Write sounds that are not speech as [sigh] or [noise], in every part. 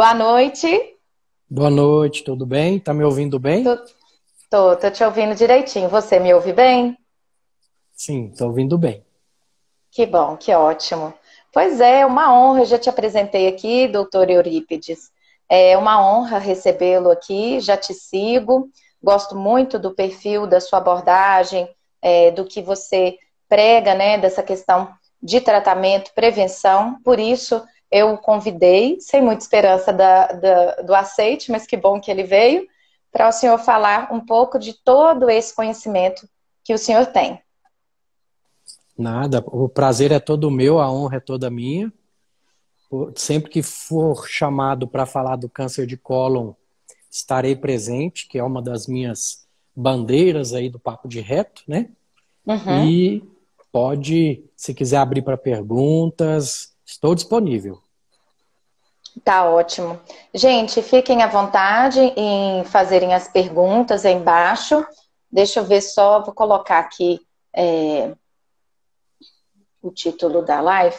Boa noite. Boa noite, tudo bem? Tá me ouvindo bem? Tô, tô, tô te ouvindo direitinho. Você me ouve bem? Sim, tô ouvindo bem. Que bom, que ótimo. Pois é, uma honra, eu já te apresentei aqui, doutor Eurípides. É uma honra recebê-lo aqui, já te sigo, gosto muito do perfil, da sua abordagem, é, do que você prega, né, dessa questão de tratamento, prevenção, por isso eu o convidei, sem muita esperança da, da, do aceite, mas que bom que ele veio, para o senhor falar um pouco de todo esse conhecimento que o senhor tem. Nada, o prazer é todo meu, a honra é toda minha. Sempre que for chamado para falar do câncer de cólon, estarei presente, que é uma das minhas bandeiras aí do Papo de Reto, né? Uhum. E pode, se quiser abrir para perguntas, Estou disponível. Tá ótimo. Gente, fiquem à vontade em fazerem as perguntas aí embaixo. Deixa eu ver só, vou colocar aqui é, o título da live.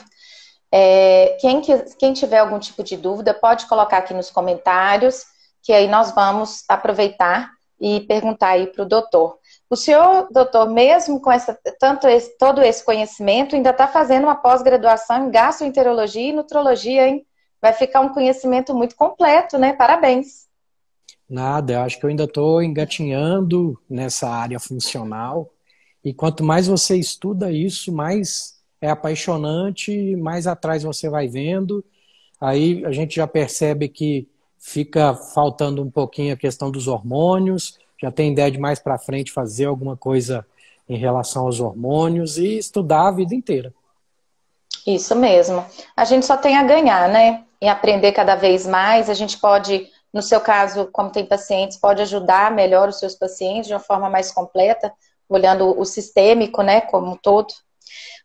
É, quem, quem tiver algum tipo de dúvida, pode colocar aqui nos comentários, que aí nós vamos aproveitar e perguntar aí para o doutor. O senhor, doutor, mesmo com essa, tanto esse, todo esse conhecimento, ainda está fazendo uma pós-graduação em gastroenterologia e nutrologia, hein? Vai ficar um conhecimento muito completo, né? Parabéns. Nada, eu acho que eu ainda estou engatinhando nessa área funcional. E quanto mais você estuda isso, mais é apaixonante, mais atrás você vai vendo. Aí a gente já percebe que fica faltando um pouquinho a questão dos hormônios, já tem ideia de mais para frente fazer alguma coisa em relação aos hormônios e estudar a vida inteira. Isso mesmo. A gente só tem a ganhar, né? Em aprender cada vez mais, a gente pode, no seu caso, como tem pacientes, pode ajudar melhor os seus pacientes de uma forma mais completa, olhando o sistêmico, né, como um todo.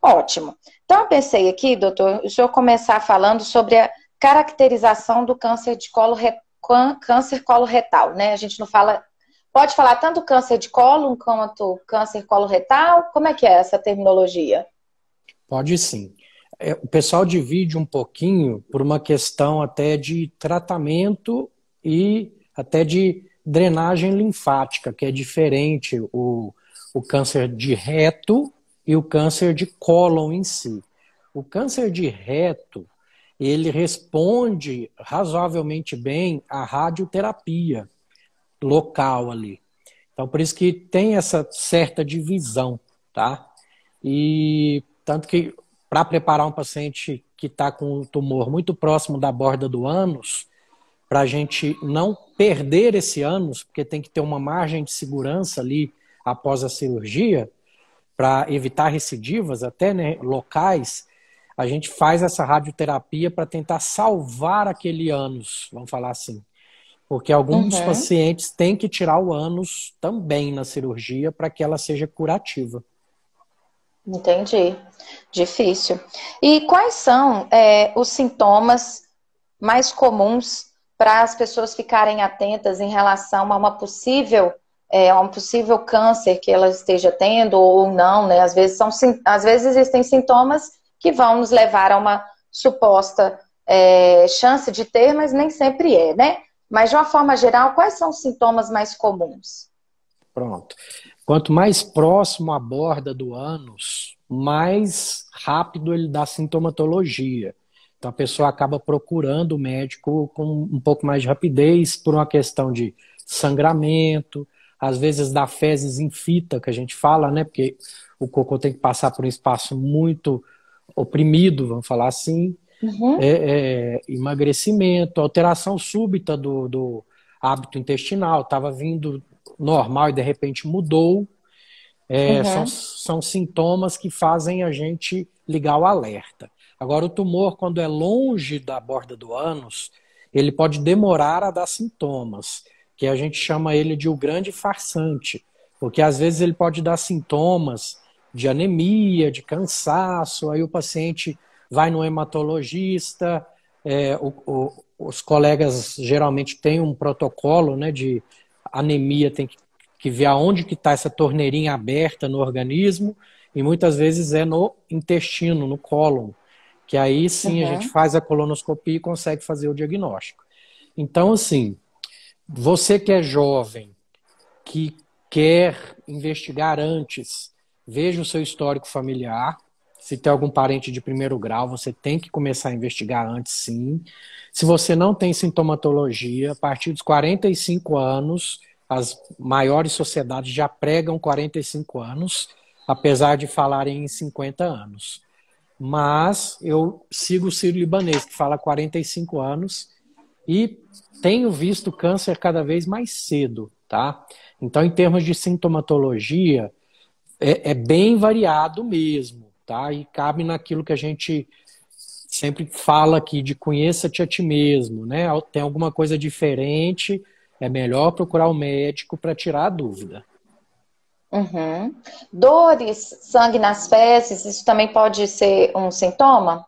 Ótimo. Então, eu pensei aqui, doutor, o senhor começar falando sobre a caracterização do câncer de colo, câncer coloretal, né? A gente não fala Pode falar tanto câncer de colo quanto câncer coloretal? Como é que é essa terminologia? Pode sim. É, o pessoal divide um pouquinho por uma questão até de tratamento e até de drenagem linfática, que é diferente o, o câncer de reto e o câncer de cólon em si. O câncer de reto, ele responde razoavelmente bem à radioterapia local ali. Então, por isso que tem essa certa divisão, tá? E tanto que para preparar um paciente que está com um tumor muito próximo da borda do ânus, para a gente não perder esse ânus, porque tem que ter uma margem de segurança ali após a cirurgia, para evitar recidivas até né, locais, a gente faz essa radioterapia para tentar salvar aquele ânus, vamos falar assim. Porque alguns uhum. pacientes têm que tirar o ânus também na cirurgia para que ela seja curativa. Entendi. Difícil. E quais são é, os sintomas mais comuns para as pessoas ficarem atentas em relação a uma possível é, um possível câncer que ela esteja tendo ou não, né? Às vezes são às vezes existem sintomas que vão nos levar a uma suposta é, chance de ter, mas nem sempre é, né? Mas, de uma forma geral, quais são os sintomas mais comuns? Pronto. Quanto mais próximo à borda do ânus, mais rápido ele dá sintomatologia. Então, a pessoa acaba procurando o médico com um pouco mais de rapidez por uma questão de sangramento, às vezes da fezes em fita, que a gente fala, né? Porque o cocô tem que passar por um espaço muito oprimido, vamos falar assim uhum. é, é, emagrecimento, alteração súbita do, do hábito intestinal, estava vindo normal e de repente mudou. É, uhum. são, são sintomas que fazem a gente ligar o alerta. Agora, o tumor, quando é longe da borda do ânus, ele pode demorar a dar sintomas, que a gente chama ele de o grande farsante, porque às vezes ele pode dar sintomas de anemia, de cansaço, aí o paciente vai no hematologista, é, o, o, os colegas geralmente têm um protocolo né, de anemia, tem que, que ver aonde que está essa torneirinha aberta no organismo, e muitas vezes é no intestino, no cólon, que aí sim uhum. a gente faz a colonoscopia e consegue fazer o diagnóstico. Então, assim, você que é jovem, que quer investigar antes, veja o seu histórico familiar, se tem algum parente de primeiro grau, você tem que começar a investigar antes, sim. Se você não tem sintomatologia, a partir dos 45 anos, as maiores sociedades já pregam 45 anos, apesar de falarem em 50 anos. Mas eu sigo o Ciro Libanês, que fala 45 anos, e tenho visto câncer cada vez mais cedo, tá? Então, em termos de sintomatologia, é, é bem variado mesmo tá? E cabe naquilo que a gente sempre fala aqui de conheça-te a ti mesmo, né? Tem alguma coisa diferente, é melhor procurar o um médico para tirar a dúvida. Uhum. Dores, sangue nas fezes, isso também pode ser um sintoma?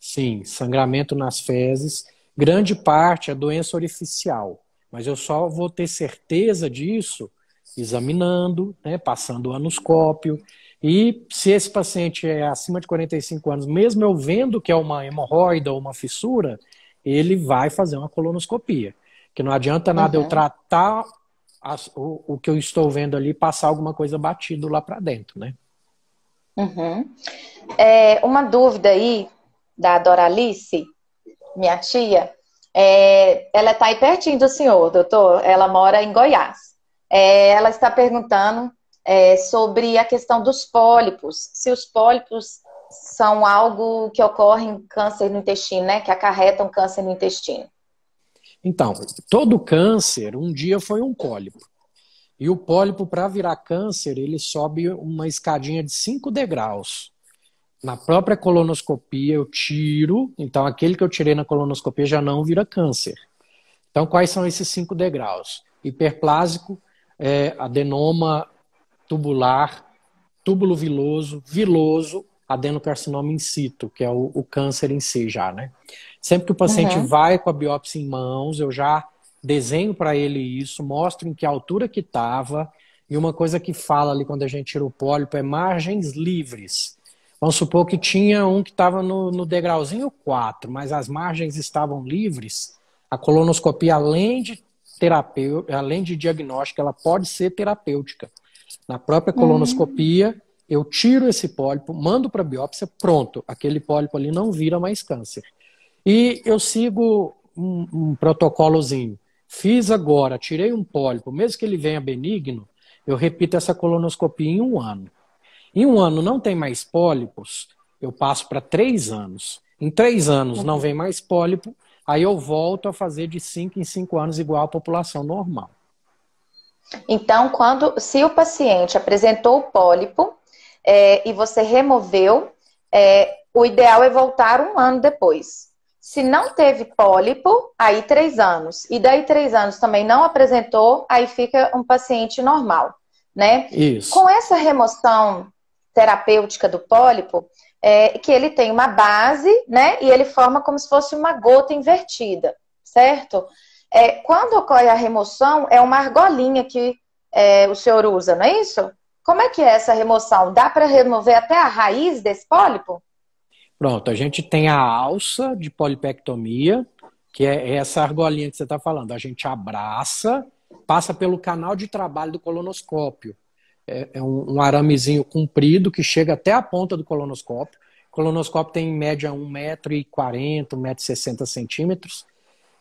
Sim, sangramento nas fezes. Grande parte é doença orificial, mas eu só vou ter certeza disso examinando, né, passando o anuscópio. E se esse paciente é acima de 45 anos, mesmo eu vendo que é uma hemorroida ou uma fissura, ele vai fazer uma colonoscopia. Que não adianta nada uhum. eu tratar as, o, o, que eu estou vendo ali passar alguma coisa batido lá para dentro, né? Uhum. É, uma dúvida aí da Doralice, minha tia, é, ela está aí pertinho do senhor, doutor. Ela mora em Goiás. É, ela está perguntando é, sobre a questão dos pólipos. Se os pólipos são algo que ocorre em câncer no intestino, né? Que acarretam câncer no intestino. Então, todo câncer um dia foi um pólipo. E o pólipo, para virar câncer, ele sobe uma escadinha de 5 degraus. Na própria colonoscopia, eu tiro, então aquele que eu tirei na colonoscopia já não vira câncer. Então, quais são esses cinco degraus? Hiperplásico, é, adenoma tubular, túbulo viloso, viloso, adenocarcinoma in situ, que é o, o câncer em si já, né? Sempre que o paciente uhum. vai com a biópsia em mãos, eu já desenho para ele isso, mostro em que altura que estava, e uma coisa que fala ali quando a gente tira o pólipo é margens livres. Vamos supor que tinha um que estava no, no, degrauzinho 4, mas as margens estavam livres. A colonoscopia, além de terapêutica, além de diagnóstica, ela pode ser terapêutica. Na própria colonoscopia, uhum. eu tiro esse pólipo, mando para biópsia, pronto, aquele pólipo ali não vira mais câncer. E eu sigo um, um protocolozinho. Fiz agora, tirei um pólipo, mesmo que ele venha benigno, eu repito essa colonoscopia em um ano. Em um ano não tem mais pólipos, eu passo para três anos. Em três anos não vem mais pólipo, aí eu volto a fazer de cinco em cinco anos igual à população normal. Então, quando se o paciente apresentou o pólipo é, e você removeu, é, o ideal é voltar um ano depois. Se não teve pólipo, aí três anos. E daí três anos também não apresentou, aí fica um paciente normal, né? Isso. Com essa remoção terapêutica do pólipo, é, que ele tem uma base, né? E ele forma como se fosse uma gota invertida, certo? é, quando ocorre a remoção, é uma argolinha que é, o senhor usa, não é isso? Como é que é essa remoção? Dá para remover até a raiz desse pólipo? Pronto, a gente tem a alça de polipectomia, que é, é essa argolinha que você está falando. A gente abraça, passa pelo canal de trabalho do colonoscópio. É, é um, aramezinho comprido que chega até a ponta do colonoscópio. O colonoscópio tem em média 1,40m, 1,60m.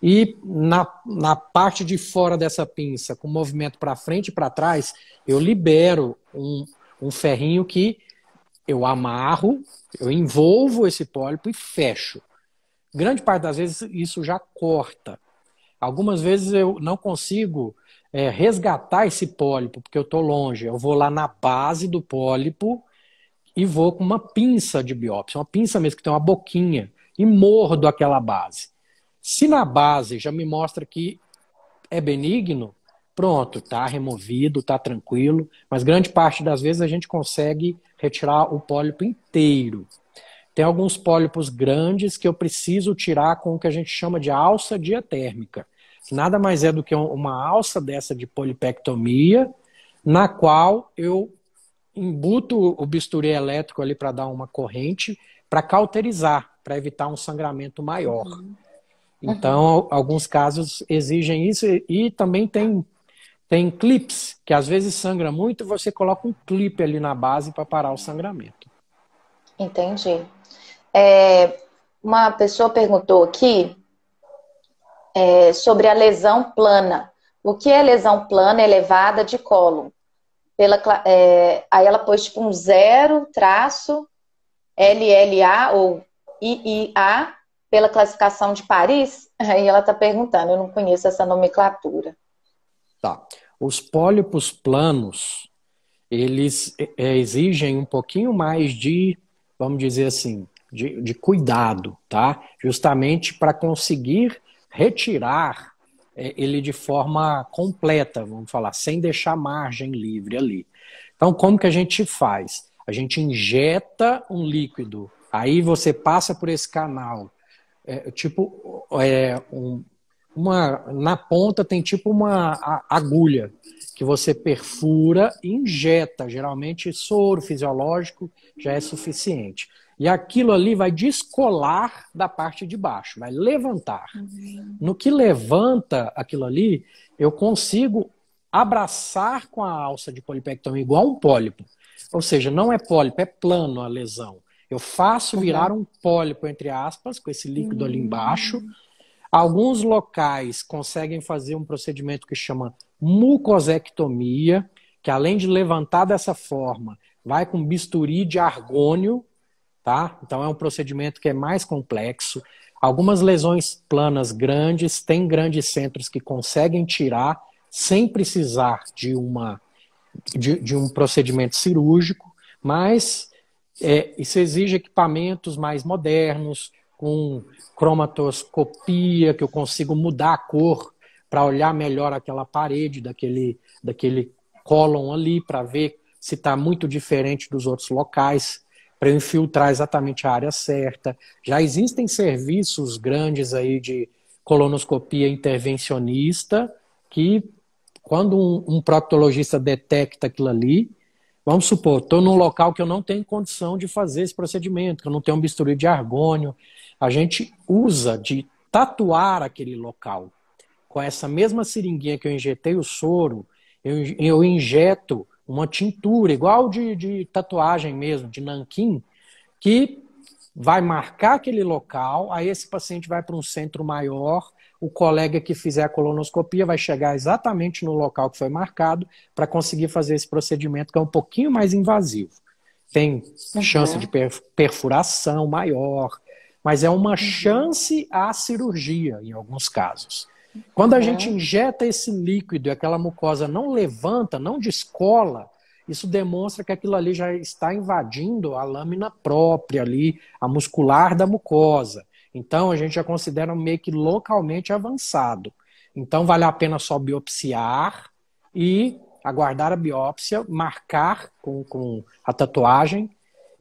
E na, na parte de fora dessa pinça, com movimento para frente e para trás, eu libero um, um ferrinho que eu amarro, eu envolvo esse pólipo e fecho. Grande parte das vezes isso já corta. Algumas vezes eu não consigo é, resgatar esse pólipo, porque eu estou longe. Eu vou lá na base do pólipo e vou com uma pinça de biópsia, uma pinça mesmo que tem uma boquinha, e mordo aquela base. Se na base já me mostra que é benigno, pronto, tá removido, tá tranquilo, mas grande parte das vezes a gente consegue retirar o pólipo inteiro. Tem alguns pólipos grandes que eu preciso tirar com o que a gente chama de alça diatérmica. Nada mais é do que uma alça dessa de polipectomia, na qual eu embuto o bisturi elétrico ali para dar uma corrente, para cauterizar, para evitar um sangramento maior. Uhum. Então, uhum. alguns casos exigem isso e, também tem tem clips que às vezes sangra muito, você coloca um clipe ali na base para parar o sangramento. Entendi. É, uma pessoa perguntou aqui é, sobre a lesão plana. O que é lesão plana elevada de colo? Pela, é, aí ela pôs tipo um zero traço LLA ou IIA pela classificação de Paris? Aí [laughs] ela está perguntando, eu não conheço essa nomenclatura. Tá. Os pólipos planos, eles é, é, exigem um pouquinho mais de, vamos dizer assim, de, de cuidado, tá? Justamente para conseguir retirar é, ele de forma completa, vamos falar, sem deixar margem livre ali. Então, como que a gente faz? A gente injeta um líquido, aí você passa por esse canal é, tipo é, um, uma na ponta tem tipo uma agulha que você perfura e injeta, geralmente soro fisiológico já é suficiente. E aquilo ali vai descolar da parte de baixo, vai levantar. Uhum. No que levanta aquilo ali, eu consigo abraçar com a alça de polipectomia igual um pólipo. Ou seja, não é pólipo, é plano a lesão. Eu faço uhum. virar um pólipo, entre aspas, com esse líquido ali uhum. embaixo. Alguns locais conseguem fazer um procedimento que chama mucosectomia, que além de levantar dessa forma, vai com bisturi de argônio, tá? Então é um procedimento que é mais complexo. Algumas lesões planas grandes, tem grandes centros que conseguem tirar sem precisar de uma de, de um procedimento cirúrgico, mas é, isso exige equipamentos mais modernos, com cromatoscopia, que eu consigo mudar a cor para olhar melhor aquela parede daquele, daquele colon ali, para ver se está muito diferente dos outros locais, para eu infiltrar exatamente a área certa. Já existem serviços grandes aí de colonoscopia intervencionista que, quando um, um proctologista detecta aquilo ali, Vamos supor, estou num local que eu não tenho condição de fazer esse procedimento, que eu não tenho um bisturi de argônio. A gente usa de tatuar aquele local. Com essa mesma seringuinha que eu injetei o soro, eu, eu injeto uma tintura, igual de, de tatuagem mesmo, de nanquim, que vai marcar aquele local, aí esse paciente vai para um centro maior o colega que fizer a colonoscopia vai chegar exatamente no local que foi marcado para conseguir fazer esse procedimento que é um pouquinho mais invasivo. Tem uhum. chance de perfuração maior, mas é uma uhum. chance à cirurgia em alguns casos. Quando a uhum. gente injeta esse líquido e aquela mucosa não levanta, não descola, isso demonstra que aquilo ali já está invadindo a lâmina própria ali, a muscular da mucosa. Então, a gente já considera meio que localmente avançado. Então, vale a pena só biopsiar e aguardar a biópsia, marcar com, com a tatuagem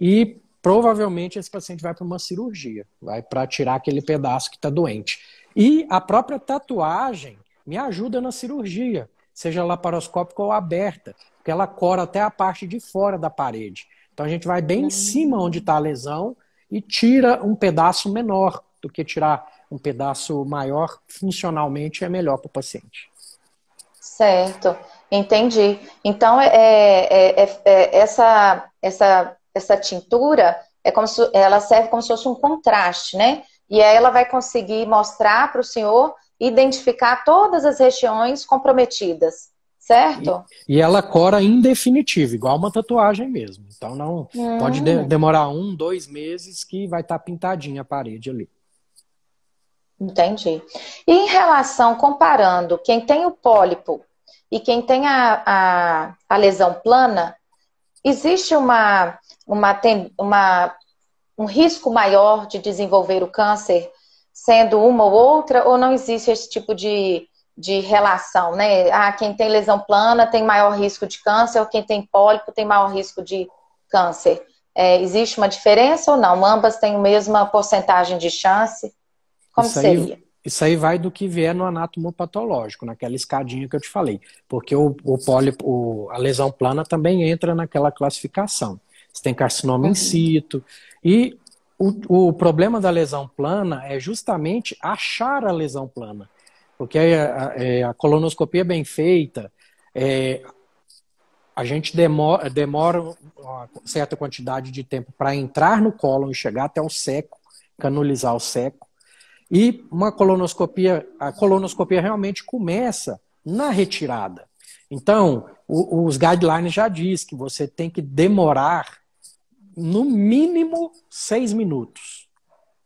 e provavelmente esse paciente vai para uma cirurgia, vai para tirar aquele pedaço que está doente. E a própria tatuagem me ajuda na cirurgia, seja laparoscópica ou aberta, porque ela cora até a parte de fora da parede. Então a gente vai bem em cima onde está a lesão e tira um pedaço menor do que tirar um pedaço maior, funcionalmente é melhor para o paciente. Certo, entendi. Então, é, é, é, é, essa, essa, essa tintura, é como se, ela serve como se fosse um contraste, né? E aí ela vai conseguir mostrar para o senhor, identificar todas as regiões comprometidas. Certo? E, e ela cora em definitivo, igual uma tatuagem mesmo. Então não hum. pode de, demorar um, dois meses que vai estar tá pintadinha a parede ali. Entendi. E em relação, comparando quem tem o pólipo e quem tem a, a, a lesão plana, existe uma, uma, uma, um risco maior de desenvolver o câncer sendo uma ou outra, ou não existe esse tipo de, de relação, né? Ah, quem tem lesão plana tem maior risco de câncer, ou quem tem pólipo tem maior risco de câncer. É, existe uma diferença ou não? Ambas têm a mesma porcentagem de chance? Como isso seria? Aí, isso aí vai do que vier no anatomopatológico, naquela escadinha que eu te falei. Porque o, o pólipo, o, a lesão plana também entra naquela classificação. Você tem carcinoma uhum. in situ. E o, o problema da lesão plana é justamente achar a lesão plana. Porque a, a, é, a colonoscopia é bem feita, é, a gente demora, demora uma certa quantidade de tempo para entrar no cólon e chegar até o seco, canulizar o seco. E uma colonoscopia, a colonoscopia realmente começa na retirada. Então, o, os guidelines já diz que você tem que demorar no mínimo seis minutos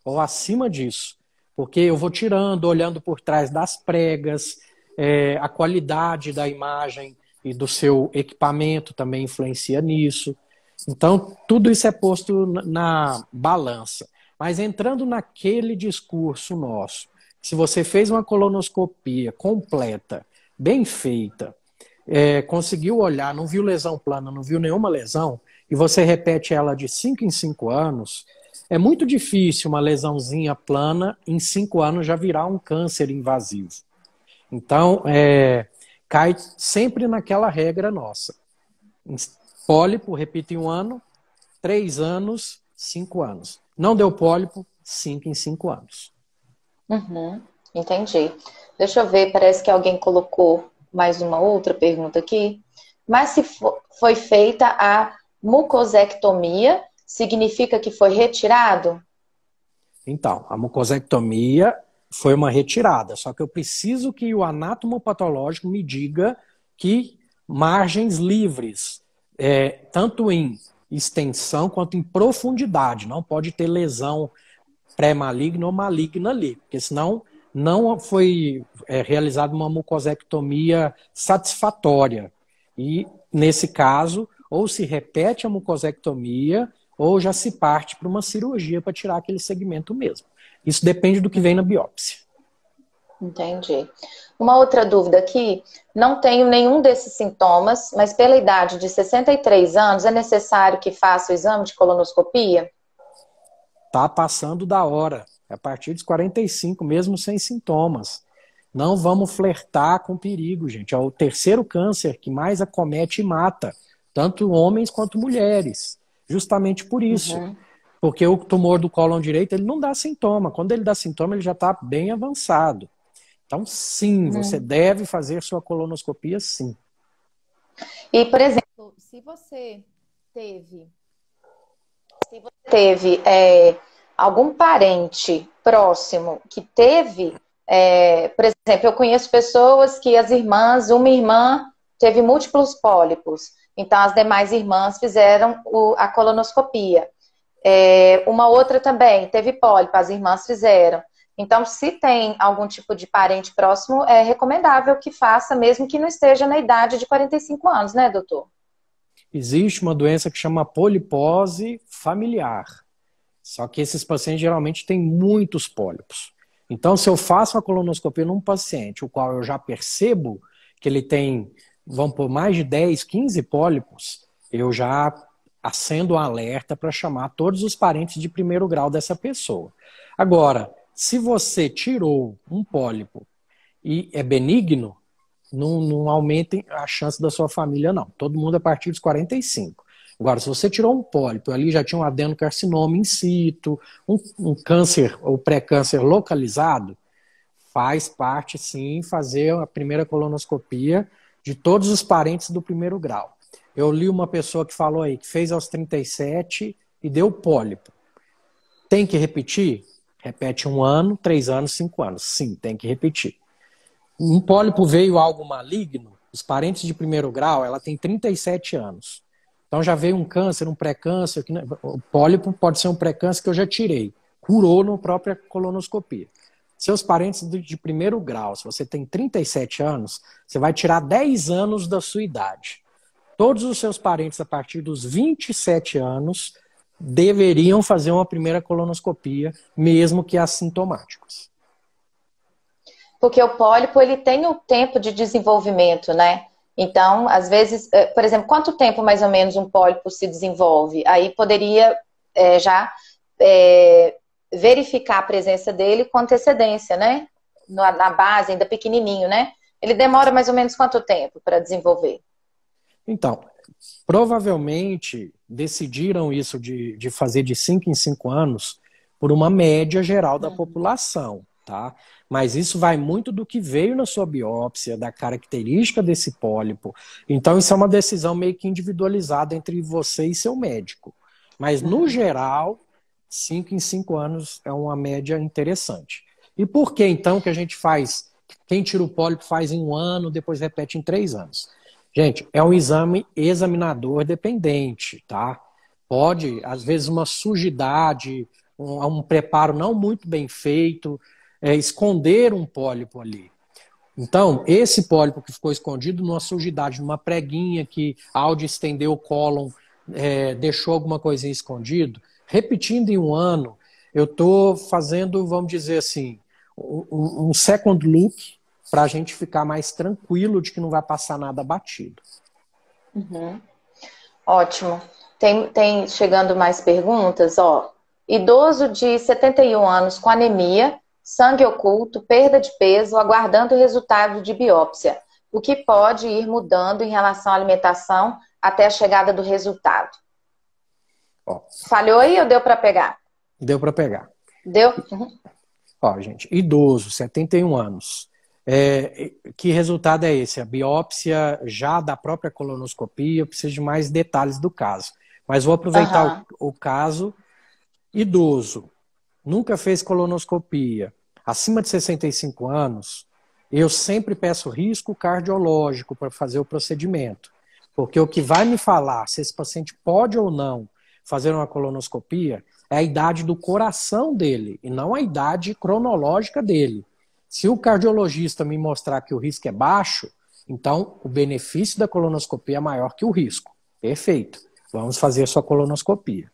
ou acima disso porque eu vou tirando, olhando por trás das pregas, é, a qualidade da imagem e do seu equipamento também influencia nisso. Então, tudo isso é posto na balança. Mas entrando naquele discurso nosso, se você fez uma colonoscopia completa, bem feita, é, conseguiu olhar, não viu lesão plana, não viu nenhuma lesão, e você repete ela de 5 em 5 anos, é muito difícil uma lesãozinha plana em cinco anos já virar um câncer invasivo. Então, é, cai sempre naquela regra nossa. Pólipo, repito, em um ano, três anos, cinco anos. Não deu pólipo, cinco em cinco anos. Uhum, entendi. Deixa eu ver, parece que alguém colocou mais uma outra pergunta aqui. Mas se foi feita a mucosectomia significa que foi retirado? Então, a mucosectomia foi uma retirada, só que eu preciso que o anatomopatológico me diga que margens livres, é, tanto em extensão quanto em profundidade, não pode ter lesão pré-maligna ou maligna ali, porque senão não foi é, realizada uma mucosectomia satisfatória. E, nesse caso, ou se repete a mucosectomia, ou já se parte para uma cirurgia para tirar aquele segmento mesmo. Isso depende do que vem na biópsia. Entendi. Uma outra dúvida aqui: não tenho nenhum desses sintomas, mas pela idade de 63 anos é necessário que faça o exame de colonoscopia? Tá passando da hora. É a partir dos 45, mesmo sem sintomas. Não vamos flertar com perigo, gente. É o terceiro câncer que mais acomete e mata, tanto homens quanto mulheres justamente por isso. Uhum. Porque o tumor do cólon direito, ele não dá sintoma. Quando ele dá sintoma, ele já está bem avançado. Então, sim, uhum. você deve fazer sua colonoscopia, sim. E, por exemplo, se você teve, se você teve é, algum parente próximo que teve, é, por exemplo, eu conheço pessoas que as irmãs, uma irmã teve múltiplos pólipos. Então, as demais irmãs fizeram o, a colonoscopia. É, uma outra também teve pólipo, as irmãs fizeram. Então, se tem algum tipo de parente próximo, é recomendável que faça, mesmo que não esteja na idade de 45 anos, né, doutor? Existe uma doença que chama polipose familiar. Só que esses pacientes geralmente têm muitos pólipos. Então, se eu faço a colonoscopia num paciente, o qual eu já percebo que ele tem vão por mais de 10, 15 pólipos, eu já acendo um alerta para chamar todos os parentes de primeiro grau dessa pessoa. Agora, se você tirou um pólipo e é benigno, não, não aumentem a chance da sua família, não. Todo mundo a partir dos 45. Agora, se você tirou um pólipo, ali já tinha um adenocarcinoma in situ, um, um câncer ou pré-câncer localizado, faz parte, sim, fazer a primeira colonoscopia de todos os parentes do primeiro grau. Eu li uma pessoa que falou aí que fez aos 37 e deu pólipo. Tem que repetir? Repete um ano, três anos, cinco anos. Sim, tem que repetir. Um pólipo veio algo maligno, os parentes de primeiro grau, ela tem 37 anos. Então já veio um câncer, um pré-câncer. É, o pólipo pode ser um pré-câncer que eu já tirei. Curou na própria colonoscopia seus parentes de primeiro grau, se você tem 37 anos, você vai tirar 10 anos da sua idade. Todos os seus parentes a partir dos 27 anos deveriam fazer uma primeira colonoscopia, mesmo que assintomáticos. Porque o pólipo ele tem um tempo de desenvolvimento, né? Então, às vezes, eh, por exemplo, quanto tempo mais ou menos um pólipo se desenvolve? Aí poderia é, já é, verificar a presença dele com antecedência, né? Na, na base, ainda pequenininho, né? Ele demora mais ou menos quanto tempo para desenvolver? Então, provavelmente decidiram isso de, de fazer de 5 em 5 anos por uma média geral da uhum. população, tá? Mas isso vai muito do que veio na sua biópsia, da característica desse pólipo. Então, isso é uma decisão meio que individualizada entre você e seu médico. Mas, no uhum. geral, cinco em cinco anos é uma média interessante. E por que então que a gente faz? Quem tira o pólipo faz em um ano, depois repete em três anos. Gente, é um exame examinador dependente, tá? Pode, às vezes, uma sujidade, um, um preparo não muito bem feito, é, esconder um pólipo ali. Então, esse pólipo que ficou escondido numa sujidade, numa preguinha que ao estender o cólon, é, deixou alguma coisinha escondido, repetindo em um ano, eu estou fazendo, vamos dizer assim, um, um second look para a gente ficar mais tranquilo de que não vai passar nada batido. Uhum. Ótimo. Tem, tem chegando mais perguntas, ó. Idoso de 71 anos com anemia, sangue oculto, perda de peso, aguardando o resultado de biópsia. O que pode ir mudando em relação à alimentação até a chegada do resultado? Ó. Falhou aí ou deu para pegar? Deu para pegar. Deu? Uhum. Ó, gente, idoso, 71 anos. É, que resultado é esse? A biópsia já da própria colonoscopia, eu preciso de mais detalhes do caso. Mas vou aproveitar uhum. o, o caso. Idoso, nunca fez colonoscopia, acima de 65 anos, eu sempre peço risco cardiológico para fazer o procedimento. Porque o que vai me falar se esse paciente pode ou não fazer uma colonoscopia é a idade do coração dele e não a idade cronológica dele. Se o cardiologista me mostrar que o risco é baixo, então o benefício da colonoscopia é maior que o risco. Perfeito. Vamos fazer a sua colonoscopia.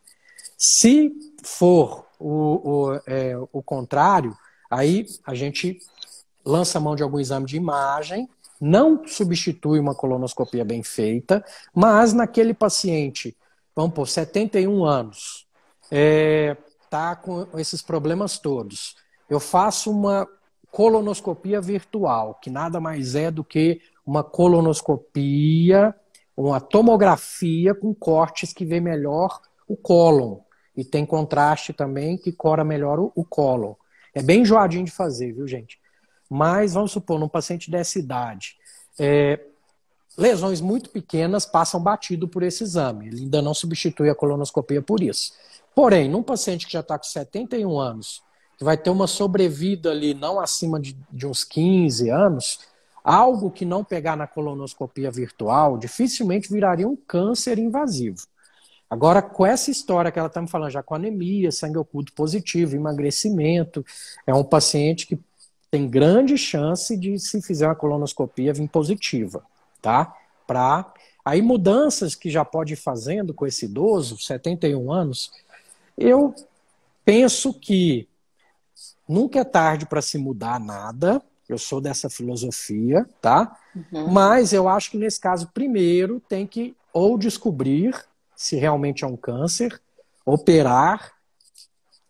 Se for o, o, é, o contrário, aí a gente lança mão de algum exame de imagem, não substitui uma colonoscopia bem feita, mas naquele paciente vamos por 71 anos, é, tá com esses problemas todos. Eu faço uma colonoscopia virtual, que nada mais é do que uma colonoscopia, uma tomografia com cortes que vê melhor o cólon. E tem contraste também que cora melhor o, o É bem enjoadinho de fazer, viu, gente? Mas vamos supor, num paciente dessa idade, é, Lesões muito pequenas passam batido por esse exame. Ele ainda não substitui a colonoscopia por isso. Porém, num paciente que já está com 71 anos, que vai ter uma sobrevida ali não acima de, de uns 15 anos, algo que não pegar na colonoscopia virtual dificilmente viraria um câncer invasivo. Agora, com essa história que ela está me falando, já com anemia, sangue oculto positivo, emagrecimento, é um paciente que tem grande chance de, se fizer uma colonoscopia, vir positiva tá? Para aí mudanças que já pode ir fazendo com esse idoso, 71 anos, eu penso que nunca é tarde para se mudar nada. Eu sou dessa filosofia, tá? Uhum. Mas eu acho que nesse caso, primeiro tem que ou descobrir se realmente é um câncer, operar,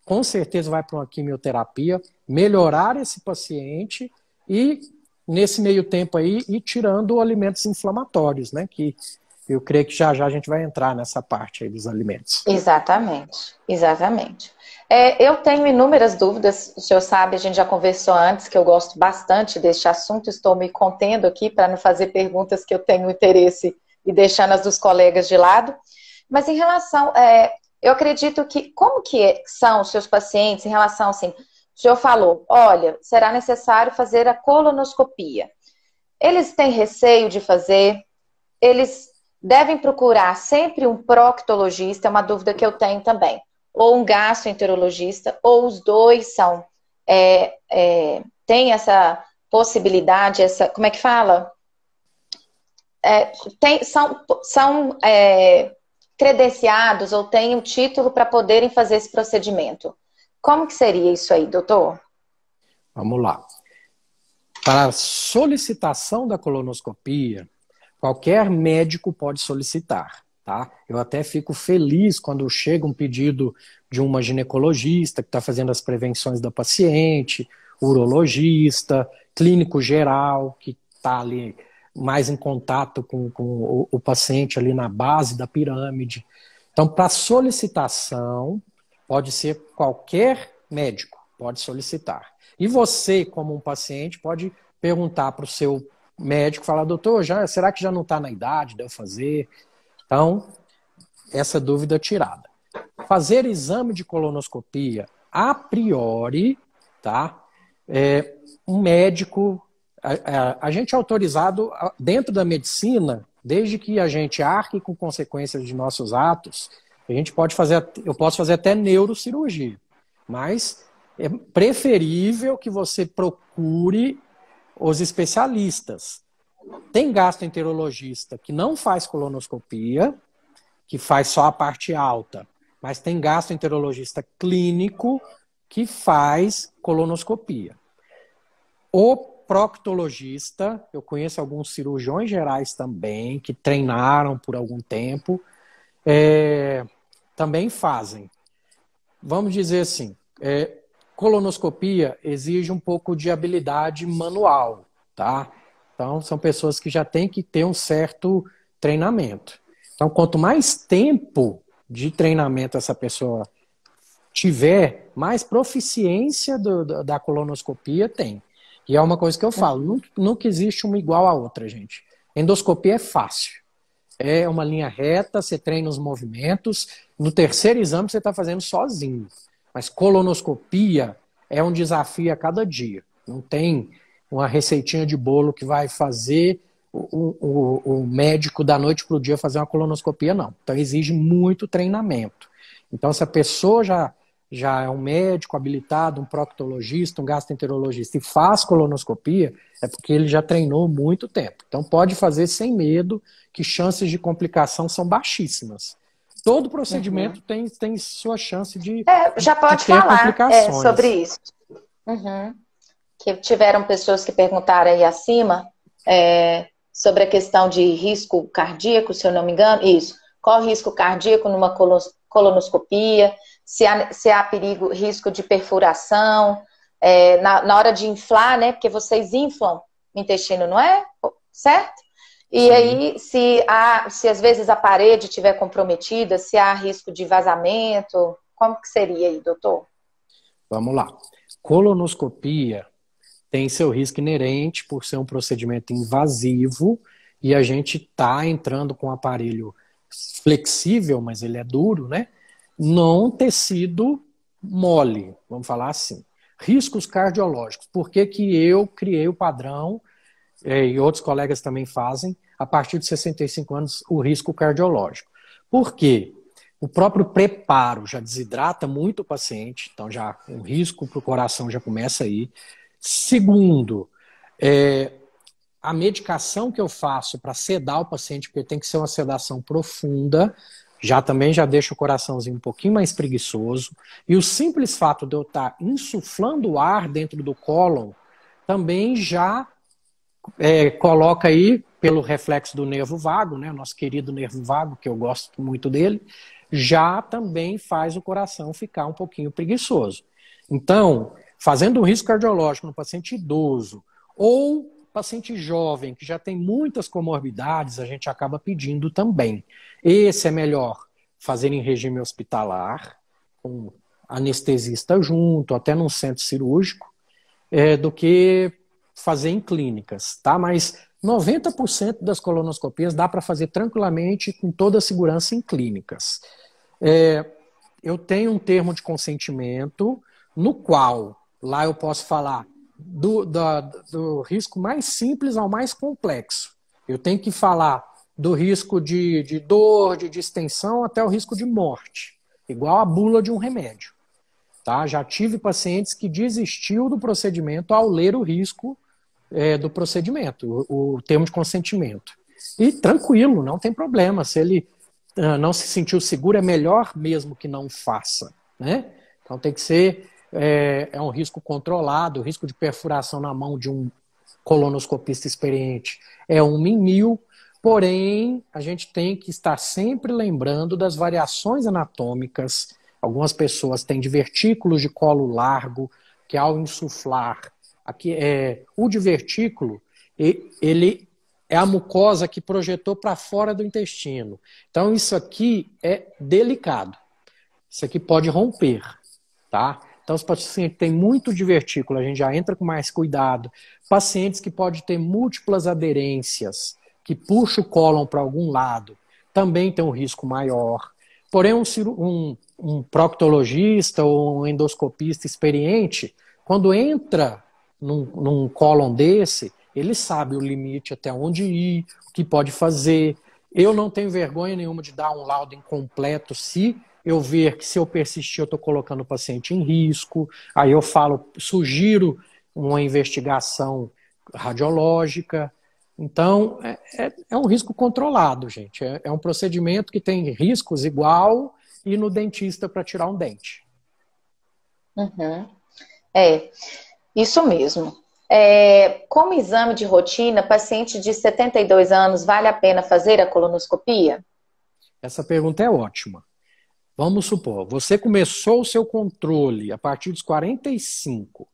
com certeza vai para uma quimioterapia, melhorar esse paciente e nesse meio tempo aí e tirando alimentos inflamatórios, né? Que eu creio que já já a gente vai entrar nessa parte aí dos alimentos. Exatamente, exatamente. É, eu tenho inúmeras dúvidas, o senhor sabe, a gente já conversou antes, que eu gosto bastante deste assunto, estou me contendo aqui para não fazer perguntas que eu tenho interesse e deixando as dos colegas de lado. Mas em relação, é, eu acredito que, como que são os seus pacientes em relação, assim, o senhor falou: olha, será necessário fazer a colonoscopia. Eles têm receio de fazer, eles devem procurar sempre um proctologista, é uma dúvida que eu tenho também, ou um gastroenterologista, ou os dois são. É, é, tem essa possibilidade, essa. Como é que fala? É, tem, são são é, credenciados ou têm o um título para poderem fazer esse procedimento. Como que seria isso aí, doutor? Vamos lá. Para solicitação da colonoscopia, qualquer médico pode solicitar, tá? Eu até fico feliz quando chega um pedido de uma ginecologista que está fazendo as prevenções da paciente, urologista, clínico geral, que está ali mais em contato com, com o, o paciente ali na base da pirâmide. Então, para solicitação, Pode ser qualquer médico, pode solicitar. E você, como um paciente, pode perguntar para o seu médico, falar, doutor, já, será que já não está na idade de eu fazer? Então, essa dúvida tirada. Fazer exame de colonoscopia a priori, tá? É, um médico, a, a, a gente é autorizado dentro da medicina, desde que a gente arque com consequências de nossos atos, a gente pode fazer, eu posso fazer até neurocirurgia, mas é preferível que você procure os especialistas. Tem gastroenterologista que não faz colonoscopia, que faz só a parte alta, mas tem gastroenterologista clínico que faz colonoscopia. O proctologista, eu conheço alguns cirurgiões gerais também que treinaram por algum tempo é, também fazem. Vamos dizer assim, é, colonoscopia exige um pouco de habilidade manual, tá? Então, são pessoas que já têm que ter um certo treinamento. Então, quanto mais tempo de treinamento essa pessoa tiver, mais proficiência do, da colonoscopia tem. E é uma coisa que eu falo, nunca, nunca existe uma igual à outra, gente. Endoscopia é fácil. É uma linha reta, você treina os movimentos. No terceiro exame você está fazendo sozinho. Mas colonoscopia é um desafio a cada dia. Não tem uma receitinha de bolo que vai fazer o, o, o médico da noite para o dia fazer uma colonoscopia, não. Então exige muito treinamento. Então, se a pessoa já já é um médico habilitado, um proctologista, um gastroenterologista e faz colonoscopia, é porque ele já treinou muito tempo. Então pode fazer sem medo, que chances de complicação são baixíssimas. Todo procedimento uhum. tem, tem sua chance de. É, já pode de ter falar é, complicações. É, sobre isso. Uhum. Que tiveram pessoas que perguntaram aí acima é, sobre a questão de risco cardíaco, se eu não me engano. Isso. Qual risco cardíaco numa colonoscopia? se há, se há perigo, risco de perfuração, é, na, na, hora de inflar, né? Porque vocês inflam o intestino, não é? Certo? E Sim. aí, se, há, se às vezes a parede estiver comprometida, se há risco de vazamento, como que seria aí, doutor? Vamos lá. Colonoscopia tem seu risco inerente por ser um procedimento invasivo e a gente está entrando com um aparelho flexível, mas ele é duro, né? não tecido mole, vamos falar assim. Riscos cardiológicos. Por que, que eu criei o padrão, eh, e outros colegas também fazem, a partir de 65 anos, o risco cardiológico? Por quê? O próprio preparo já desidrata muito o paciente, então já o risco para o coração já começa aí. Segundo, é, a medicação que eu faço para sedar o paciente, porque tem que ser uma sedação profunda, já também já deixa o coraçãozinho um pouquinho mais preguiçoso. E o simples fato de eu estar tá insuflando ar dentro do cólon também já é, coloca aí, pelo reflexo do nervo vago, né, nosso querido nervo vago, que eu gosto muito dele, já também faz o coração ficar um pouquinho preguiçoso. Então, fazendo um risco cardiológico no paciente idoso ou Paciente jovem, que já tem muitas comorbidades, a gente acaba pedindo também. Esse é melhor fazer em regime hospitalar, com anestesista junto, até num centro cirúrgico, é, do que fazer em clínicas, tá? Mas 90% das colonoscopias dá para fazer tranquilamente, com toda a segurança, em clínicas. É, eu tenho um termo de consentimento no qual lá eu posso falar do, do, do risco mais simples ao mais complexo. Eu tenho que falar do risco de, de dor, de distensão, até o risco de morte, igual a bula de um remédio. Tá? Já tive pacientes que desistiu do procedimento ao ler o risco é, do procedimento, o, o, termo de consentimento. E tranquilo, não tem problema. Se ele uh, não se sentiu seguro, é melhor mesmo que não faça. Né? Então tem que ser é, é um risco controlado, o risco de perfuração na mão de um colonoscopista experiente é um em mil, porém a gente tem que estar sempre lembrando das variações anatômicas. Algumas pessoas têm divertículos de colo largo, que ao insuflar, aqui é o divertículo, ele é a mucosa que projetou para fora do intestino. Então isso aqui é delicado. Isso aqui pode romper, tá? Então, os pacientes assim, que têm muito divertículo, a gente já entra com mais cuidado. Pacientes que podem ter múltiplas aderências, que puxa o cólon para algum lado, também tem um risco maior. Porém, um, um, um proctologista ou um endoscopista experiente, quando entra num, num cólon desse, ele sabe o limite até onde ir, o que pode fazer. Eu não tenho vergonha nenhuma de dar um laudo incompleto se eu ver que se eu persistir eu estou colocando o paciente em risco, aí eu falo, sugiro uma investigação radiológica. Então, é, é, é um risco controlado, gente. É, é um procedimento que tem riscos igual e no dentista para tirar um dente. Uhum. É, isso mesmo. É, como exame de rotina, paciente de 72 anos, vale a pena fazer a colonoscopia? Essa pergunta é ótima. Vamos supor, você começou o seu controle a partir dos 45,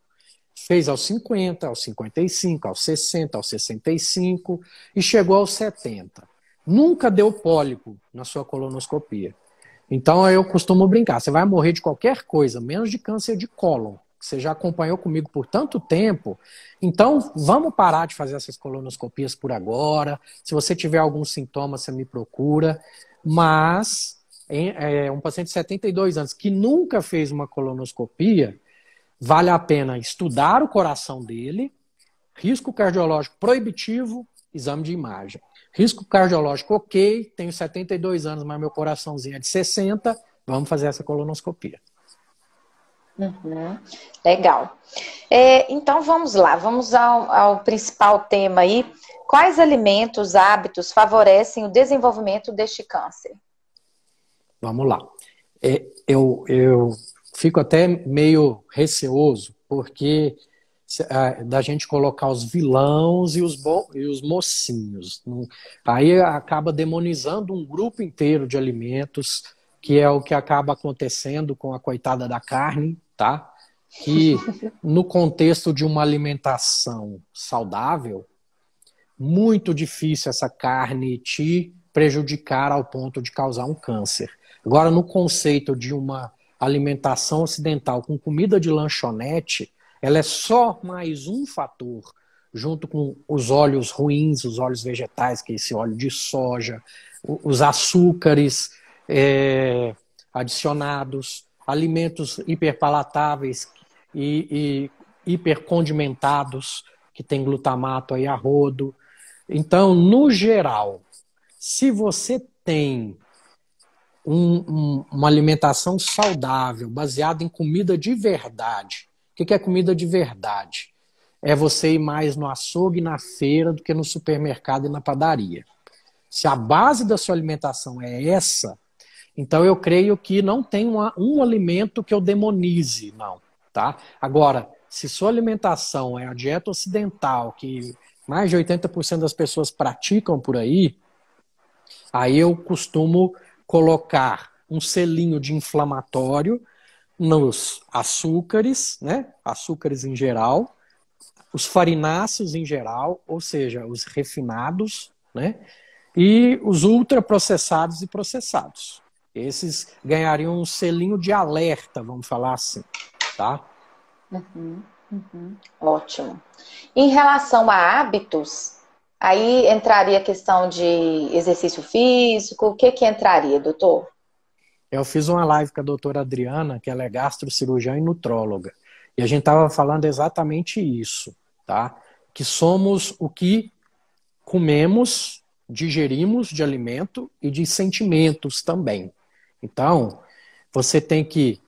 fez aos 50, aos 55, aos 60, aos 65 e chegou aos 70. Nunca deu pólipo na sua colonoscopia. Então eu costumo brincar, você vai morrer de qualquer coisa, menos de câncer de cólon que você já acompanhou comigo por tanto tempo. Então, vamos parar de fazer essas colonoscopias por agora. Se você tiver algum sintoma, você me procura. Mas é, um paciente de 72 anos que nunca fez uma colonoscopia, vale a pena estudar o coração dele, risco cardiológico proibitivo, exame de imagem. Risco cardiológico ok, tenho 72 anos, mas meu coraçãozinho é de 60, vamos fazer essa colonoscopia. Uhum. Legal. É, então vamos lá, vamos ao, ao principal tema aí. Quais alimentos, hábitos favorecem o desenvolvimento deste câncer? Vamos lá. É, eu, eu fico até meio receoso, porque da gente colocar os vilãos e os, bo... e os mocinhos. Aí acaba demonizando um grupo inteiro de alimentos, que é o que acaba acontecendo com a coitada da carne, tá? Que [laughs] no contexto de uma alimentação saudável, muito difícil essa carne te prejudicar ao ponto de causar um câncer. Agora, no conceito de uma alimentação ocidental com comida de lanchonete, ela é só mais um fator, junto com os óleos ruins, os óleos vegetais, que é esse óleo de soja, os açúcares é, adicionados, alimentos hiperpalatáveis e, e hipercondimentados, que tem glutamato aí a rodo. Então, no geral, se você tem um, um, uma alimentação saudável, baseada em comida de verdade. O que é comida de verdade? É você ir mais no açougue, na feira, do que no supermercado e na padaria. Se a base da sua alimentação é essa, então eu creio que não tem uma, um alimento que eu demonize, não. Tá? Agora, se sua alimentação é a dieta ocidental, que mais de 80% das pessoas praticam por aí, aí eu costumo colocar um selinho de inflamatório nos açúcares, né? Açúcares em geral, os farináceos em geral, ou seja, os refinados, né? E os ultraprocessados e processados. Esses ganhariam um selinho de alerta, vamos falar assim, tá? Uhum, uhum. Ótimo. Em relação a hábitos, Aí entraria a questão de exercício físico, o que que entraria, doutor? Eu fiz uma live com a doutora Adriana, que ela é gastrocirurgiã e nutróloga, e a gente estava falando exatamente isso, tá? Que somos o que comemos, digerimos de alimento e de sentimentos também. Então, você tem que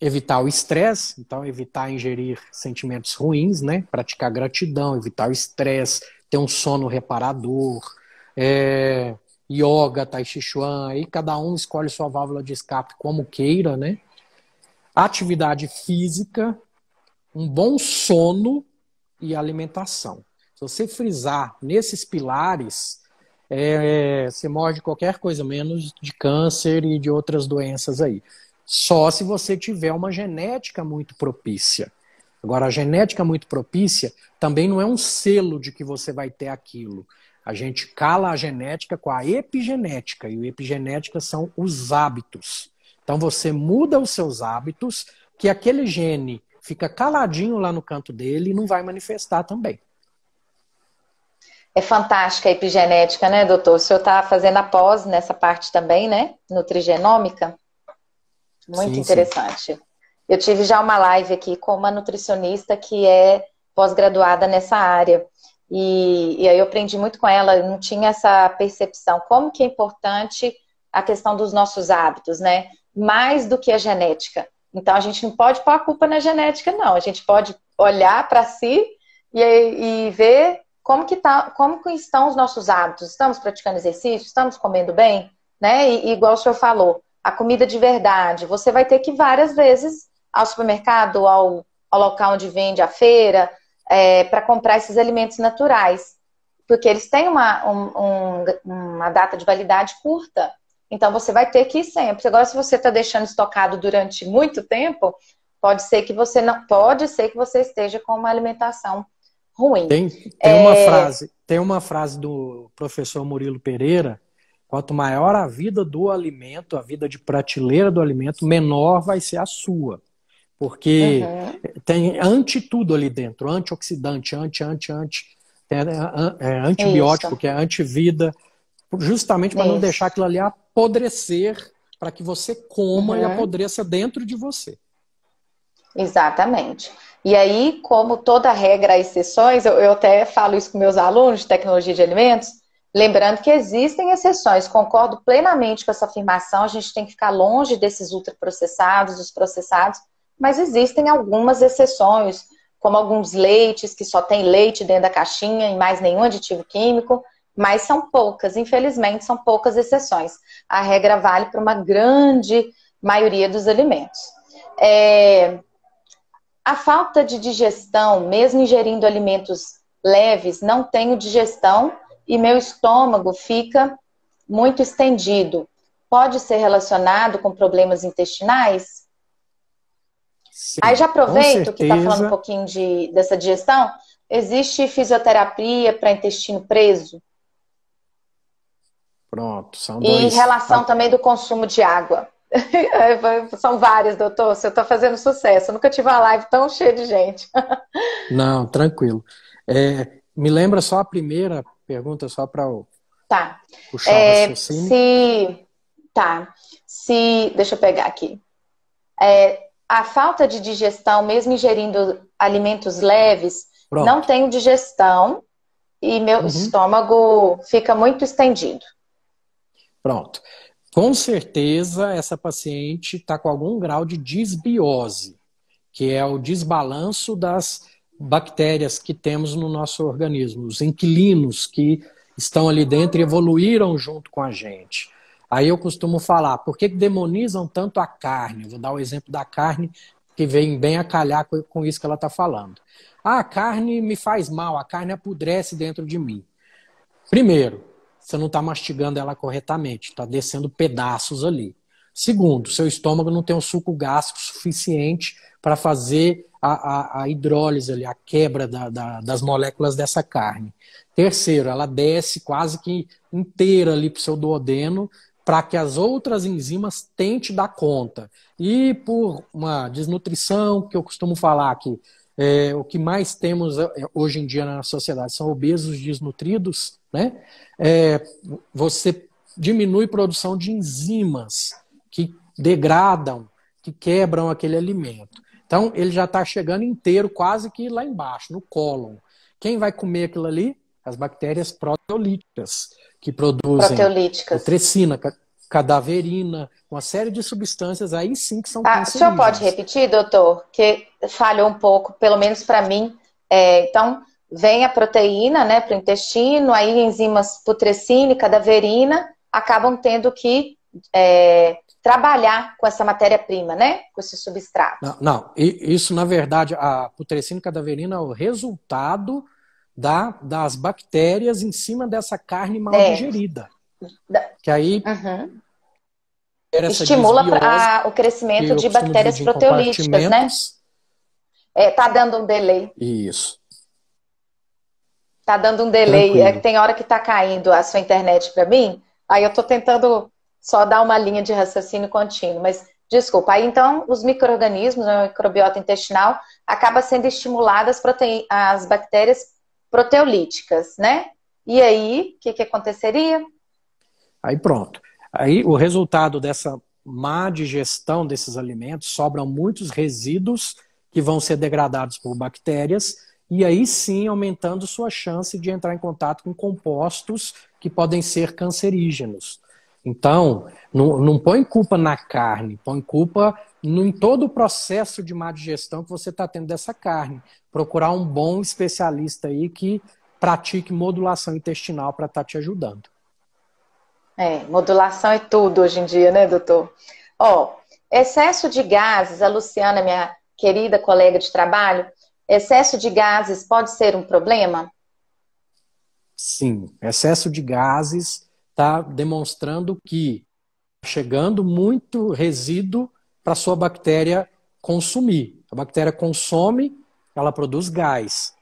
evitar o estresse, então evitar ingerir sentimentos ruins, né? Praticar gratidão, evitar o estresse, ter um sono reparador, é, yoga, tai chi chuan, aí cada um escolhe sua válvula de escape como queira, né? Atividade física, um bom sono e alimentação. Se você frisar nesses pilares, é, você morre qualquer coisa, menos de câncer e de outras doenças aí. Só se você tiver uma genética muito propícia. Agora, a genética muito propícia também não é um selo de que você vai ter aquilo. A gente cala a genética com a epigenética, e o epigenética são os hábitos. Então, você muda os seus hábitos, que aquele gene fica caladinho lá no canto dele e não vai manifestar também. É fantástica a epigenética, né, doutor? O senhor está fazendo a pós nessa parte também, né? Nutrigenômica. Muito sim, interessante. Sim. Eu tive já uma live aqui com uma nutricionista que é pós-graduada nessa área. E, e, aí eu aprendi muito com ela, não tinha essa percepção. Como que é importante a questão dos nossos hábitos, né? Mais do que a genética. Então a gente não pode pôr a culpa na genética, não. A gente pode olhar para si e, e ver como que, tá, como que estão os nossos hábitos. Estamos praticando exercício? Estamos comendo bem? Né? E, igual o senhor falou, a comida de verdade, você vai ter que várias vezes ao supermercado, ao, ao local onde vende a feira, é, para comprar esses alimentos naturais. Porque eles têm uma, um, um, uma data de validade curta. Então você vai ter que ir sempre. Agora, se você está deixando estocado durante muito tempo, pode ser que você não. Pode ser que você esteja com uma alimentação ruim. Tem, tem é... uma frase, tem uma frase do professor Murilo Pereira. Quanto maior a vida do alimento, a vida de prateleira do alimento, menor vai ser a sua. Porque uhum. tem anti tudo ali dentro, antioxidante, anti, anti, anti, tem, é, é, é antibiótico, Isso. que é antivida, justamente para não deixar aquilo ali apodrecer, para que você coma uhum. e apodreça dentro de você. Exatamente. E aí, como toda regra há exceções, eu, eu, até falo isso com meus alunos de tecnologia de alimentos, lembrando que existem exceções, concordo plenamente com essa afirmação, a gente tem que ficar longe desses ultraprocessados, dos processados, mas existem algumas exceções, como alguns leites que só tem leite dentro da caixinha e mais nenhum aditivo químico, mas são poucas, infelizmente, são poucas exceções. A regra vale para uma grande maioria dos alimentos. É... A falta de digestão, mesmo ingerindo alimentos leves, não tenho digestão e meu estômago fica muito estendido. Pode ser relacionado com problemas intestinais? Sim, Aí já aproveito que está falando um pouquinho de, dessa digestão. Existe fisioterapia para intestino preso? Pronto, são dois. E em relação tá. também do consumo de água. [laughs] São várias, doutor. Você está fazendo sucesso. Eu nunca tive uma live tão cheia de gente. [laughs] Não, tranquilo. É, me lembra só a primeira pergunta, só para o. tá. é, o raciocínio. Se, tá. Se, deixa eu pegar aqui. É, a falta de digestão, mesmo ingerindo alimentos leves, Pronto. não tenho digestão e meu uhum. estômago fica muito estendido. Pronto. Com certeza, essa paciente está com algum grau de disbiose, que é o desbalanço das bactérias que temos no nosso organismo, os inquilinos que estão ali dentro e evoluíram junto com a gente. Aí eu costumo falar, por que demonizam tanto a carne? Eu vou dar o exemplo da carne, que vem bem a calhar com isso que ela está falando. Ah, a carne me faz mal, a carne apodrece dentro de mim. Primeiro, você não está mastigando ela corretamente, está descendo pedaços ali. Segundo, seu estômago não tem um suco gástrico suficiente para fazer a, a, a, hidrólise ali, a quebra da, da, das moléculas dessa carne. Terceiro, ela desce quase que inteira ali para o seu duodeno para que as outras enzimas tente dar conta. E por uma desnutrição, que eu costumo falar que é, o que mais temos eh, hoje em dia na sociedade são obesos desnutridos, né? É, você diminui a produção de enzimas que degradam, que quebram aquele alimento. Então, ele já está chegando inteiro, quase que lá embaixo, no cólon. Quem vai comer aquilo ali? As bactérias proteolíticas que produzem tricina, cadaverina, uma série de substâncias aí sim que são tá, ah, cancerígenas. O senhor pode repetir, doutor, que falhou um pouco, pelo menos para mim. É, então, vem a proteína né, para o intestino, aí enzimas putrescina e cadaverina acabam tendo que é, trabalhar com essa matéria-prima, né? Com esse substrato. Não, não, isso na verdade, a putrescina e cadaverina é o resultado da, das bactérias em cima dessa carne mal é. digerida. Que aí uhum. estimula pra, o crescimento de bactérias proteolíticas, né? É, tá dando um delay. Isso. Tá dando um delay. É, tem hora que tá caindo a sua internet para mim. Aí eu tô tentando só dar uma linha de raciocínio contínuo, mas desculpa. Aí então os micro-organismos, a né, microbiota intestinal, acaba sendo estimulada as, prote... as bactérias proteolíticas, né? E aí, o que, que aconteceria? Aí pronto. Aí o resultado dessa má digestão desses alimentos, sobram muitos resíduos que vão ser degradados por bactérias e aí sim aumentando sua chance de entrar em contato com compostos que podem ser cancerígenos. Então, não, não põe culpa na carne, põe culpa no, em todo o processo de má digestão que você está tendo dessa carne. Procurar um bom especialista aí que pratique modulação intestinal para estar tá te ajudando. É, modulação é tudo hoje em dia, né, doutor? Ó, excesso de gases, a Luciana, minha querida colega de trabalho, excesso de gases pode ser um problema? Sim, excesso de gases está demonstrando que tá chegando muito resíduo para sua bactéria consumir. A bactéria consome, ela produz gás.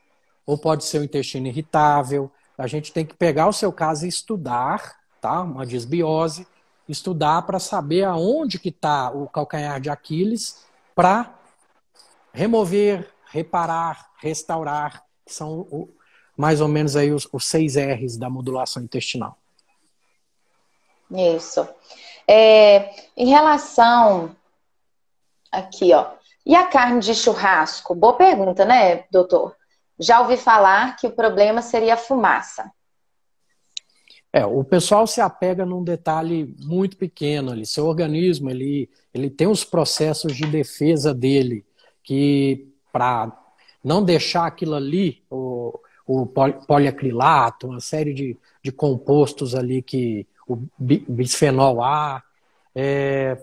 Ou pode ser o intestino irritável. A gente tem que pegar o seu caso e estudar, tá? Uma disbiose, estudar para saber aonde que está o calcanhar de Aquiles para remover, reparar, restaurar, que são o, mais ou menos aí os, os seis R's da modulação intestinal. Isso. É, em relação Aqui, ó. E a carne de churrasco? Boa pergunta, né, doutor? Já ouvi falar que o problema seria a fumaça. É, o pessoal se apega num detalhe muito pequeno ali. Seu organismo, ele, ele tem os processos de defesa dele, que para não deixar aquilo ali, o, o poliacrilato, uma série de, de compostos ali que o bisfenol A, é,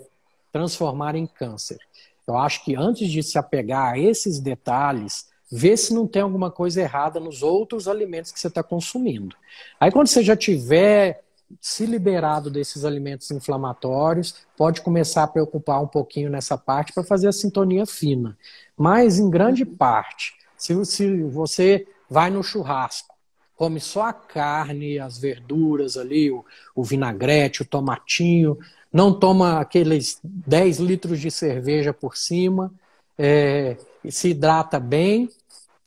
transformar em câncer. Eu acho que antes de se apegar a esses detalhes, ver se não tem alguma coisa errada nos outros alimentos que você está consumindo. Aí quando você já tiver se liberado desses alimentos inflamatórios, pode começar a preocupar um pouquinho nessa parte para fazer a sintonia fina. Mas em grande parte, se, se você vai no churrasco, come só a carne, as verduras ali, o, o vinagrete, o tomatinho, não toma aqueles 10 litros de cerveja por cima, é, se hidrata bem,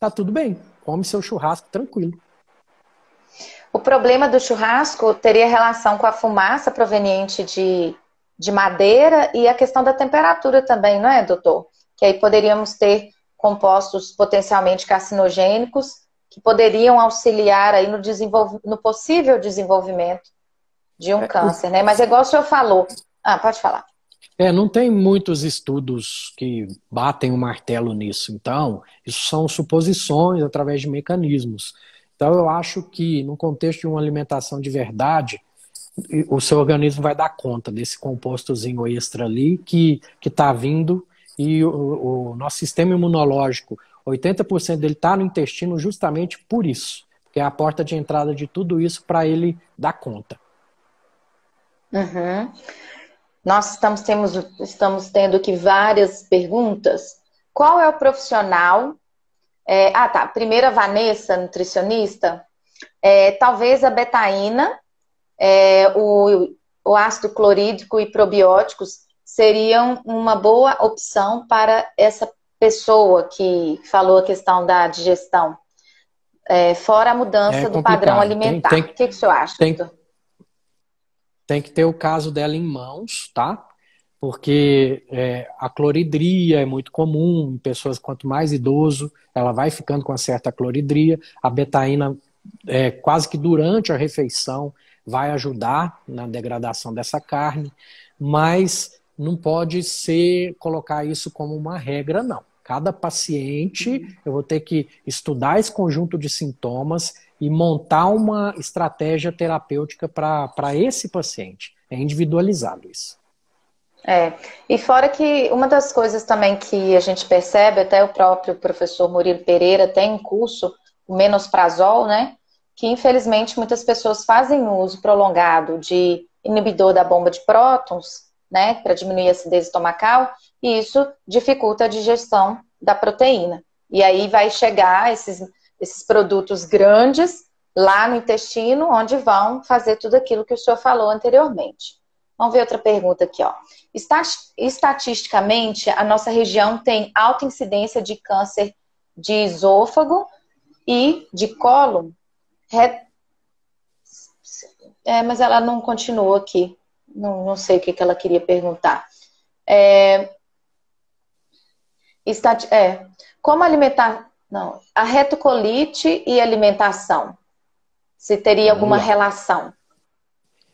tá tudo bem. Come seu churrasco tranquilo. O problema do churrasco teria relação com a fumaça proveniente de, de madeira e a questão da temperatura também, não é, doutor? Que aí poderíamos ter compostos potencialmente carcinogênicos que poderiam auxiliar aí no, desenvolv... no possível desenvolvimento de um é, câncer, né? Mas é igual o senhor falou. Ah, pode falar. É, não tem muitos estudos que batem o martelo nisso. Então, isso são suposições através de mecanismos. Então, eu acho que, no contexto de uma alimentação de verdade, o seu organismo vai dar conta desse compostozinho extra ali que está vindo e o, o, nosso sistema imunológico, 80% dele está no intestino justamente por isso, que é a porta de entrada de tudo isso para ele dar conta. Uhum. Nós estamos, temos, estamos tendo aqui várias perguntas. Qual é o profissional? É, ah, tá. Primeira, Vanessa, nutricionista. É, talvez a betaína, é, o, o ácido clorídrico e probióticos seriam uma boa opção para essa pessoa que falou a questão da digestão, é, fora a mudança é do padrão alimentar. Tem, tem, o que, que o senhor acha, tem, doutor? tem que ter o caso dela em mãos, tá? Porque é, a cloridria é muito comum em pessoas, quanto mais idoso, ela vai ficando com uma certa cloridria. A betaína, é, quase que durante a refeição, vai ajudar na degradação dessa carne, mas não pode ser colocar isso como uma regra, não. Cada paciente, eu vou ter que estudar esse conjunto de sintomas e montar uma estratégia terapêutica para esse paciente. É individualizado isso. É, e fora que uma das coisas também que a gente percebe, até o próprio professor Murilo Pereira tem um curso, o Menosprazol, né? Que infelizmente muitas pessoas fazem uso prolongado de inibidor da bomba de prótons, né? Para diminuir a acidez estomacal, e isso dificulta a digestão da proteína. E aí vai chegar esses esses produtos grandes lá no intestino, onde vão fazer tudo aquilo que o senhor falou anteriormente. Vamos ver outra pergunta aqui, ó. Estatisticamente, a nossa região tem alta incidência de câncer de esôfago e de cólon. Re... É, mas ela não continuou aqui. Não, não sei o que, que ela queria perguntar. É... Estat... É. Como alimentar não. A retocolite e alimentação. Se teria alguma relação?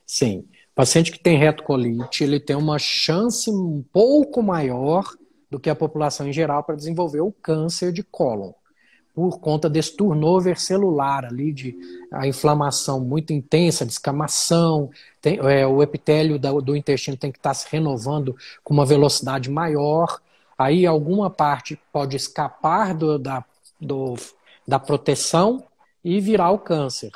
Sim. O paciente que tem retocolite, ele tem uma chance um pouco maior do que a população em geral para desenvolver o câncer de cólon. Por conta desse turnover celular ali, de a inflamação muito intensa, descamação, tem, é, o epitélio da, do intestino tem que estar tá se renovando com uma velocidade maior. Aí alguma parte pode escapar do, da do, da proteção e virar o câncer.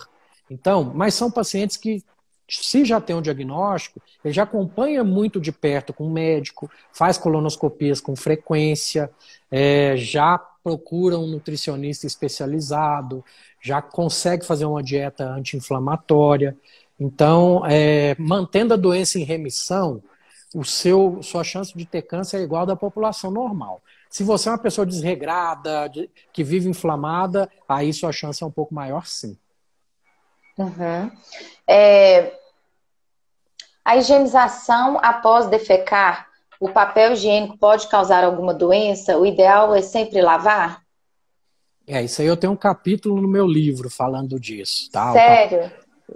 Então, mas são pacientes que, se já tem um diagnóstico, ele já acompanha muito de perto com o médico, faz colonoscopias com frequência, é, já procura um nutricionista especializado, já consegue fazer uma dieta anti-inflamatória. Então, é, mantendo a doença em remissão, o seu, sua chance de ter câncer é igual à da população normal. Se você é uma pessoa desregrada, de, que vive inflamada, aí sua chance é um pouco maior, sim. Uhum. É... A higienização após defecar, o papel higiênico pode causar alguma doença? O ideal é sempre lavar? É, isso aí eu tenho um capítulo no meu livro falando disso. Tá? Sério?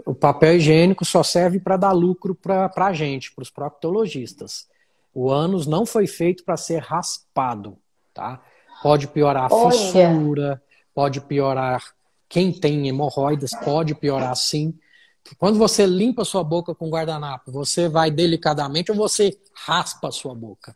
O, papel higiênico só serve para dar lucro para a gente, para os proctologistas. O ânus não foi feito para ser raspado tá? Pode piorar a Olha. fissura, pode piorar. Quem tem hemorroidas pode piorar sim. Quando você limpa sua boca com guardanapo, você vai delicadamente ou você raspa a sua boca?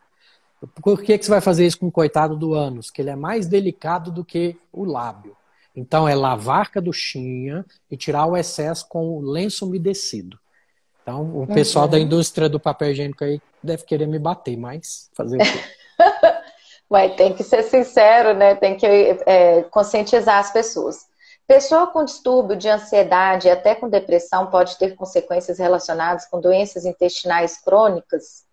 Por que, que você vai fazer isso com o coitado do ânus? Que ele é mais delicado do que o lábio. Então, é lavar duchinha e tirar o excesso com o lenço umedecido. Então, o pessoal uhum. da indústria do papel higiênico aí deve querer me bater, mas fazer o quê? [laughs] tem que ser sincero, né? Tem que é, conscientizar as pessoas. Pessoa com distúrbio de ansiedade e até com depressão pode ter consequências relacionadas com doenças intestinais crônicas?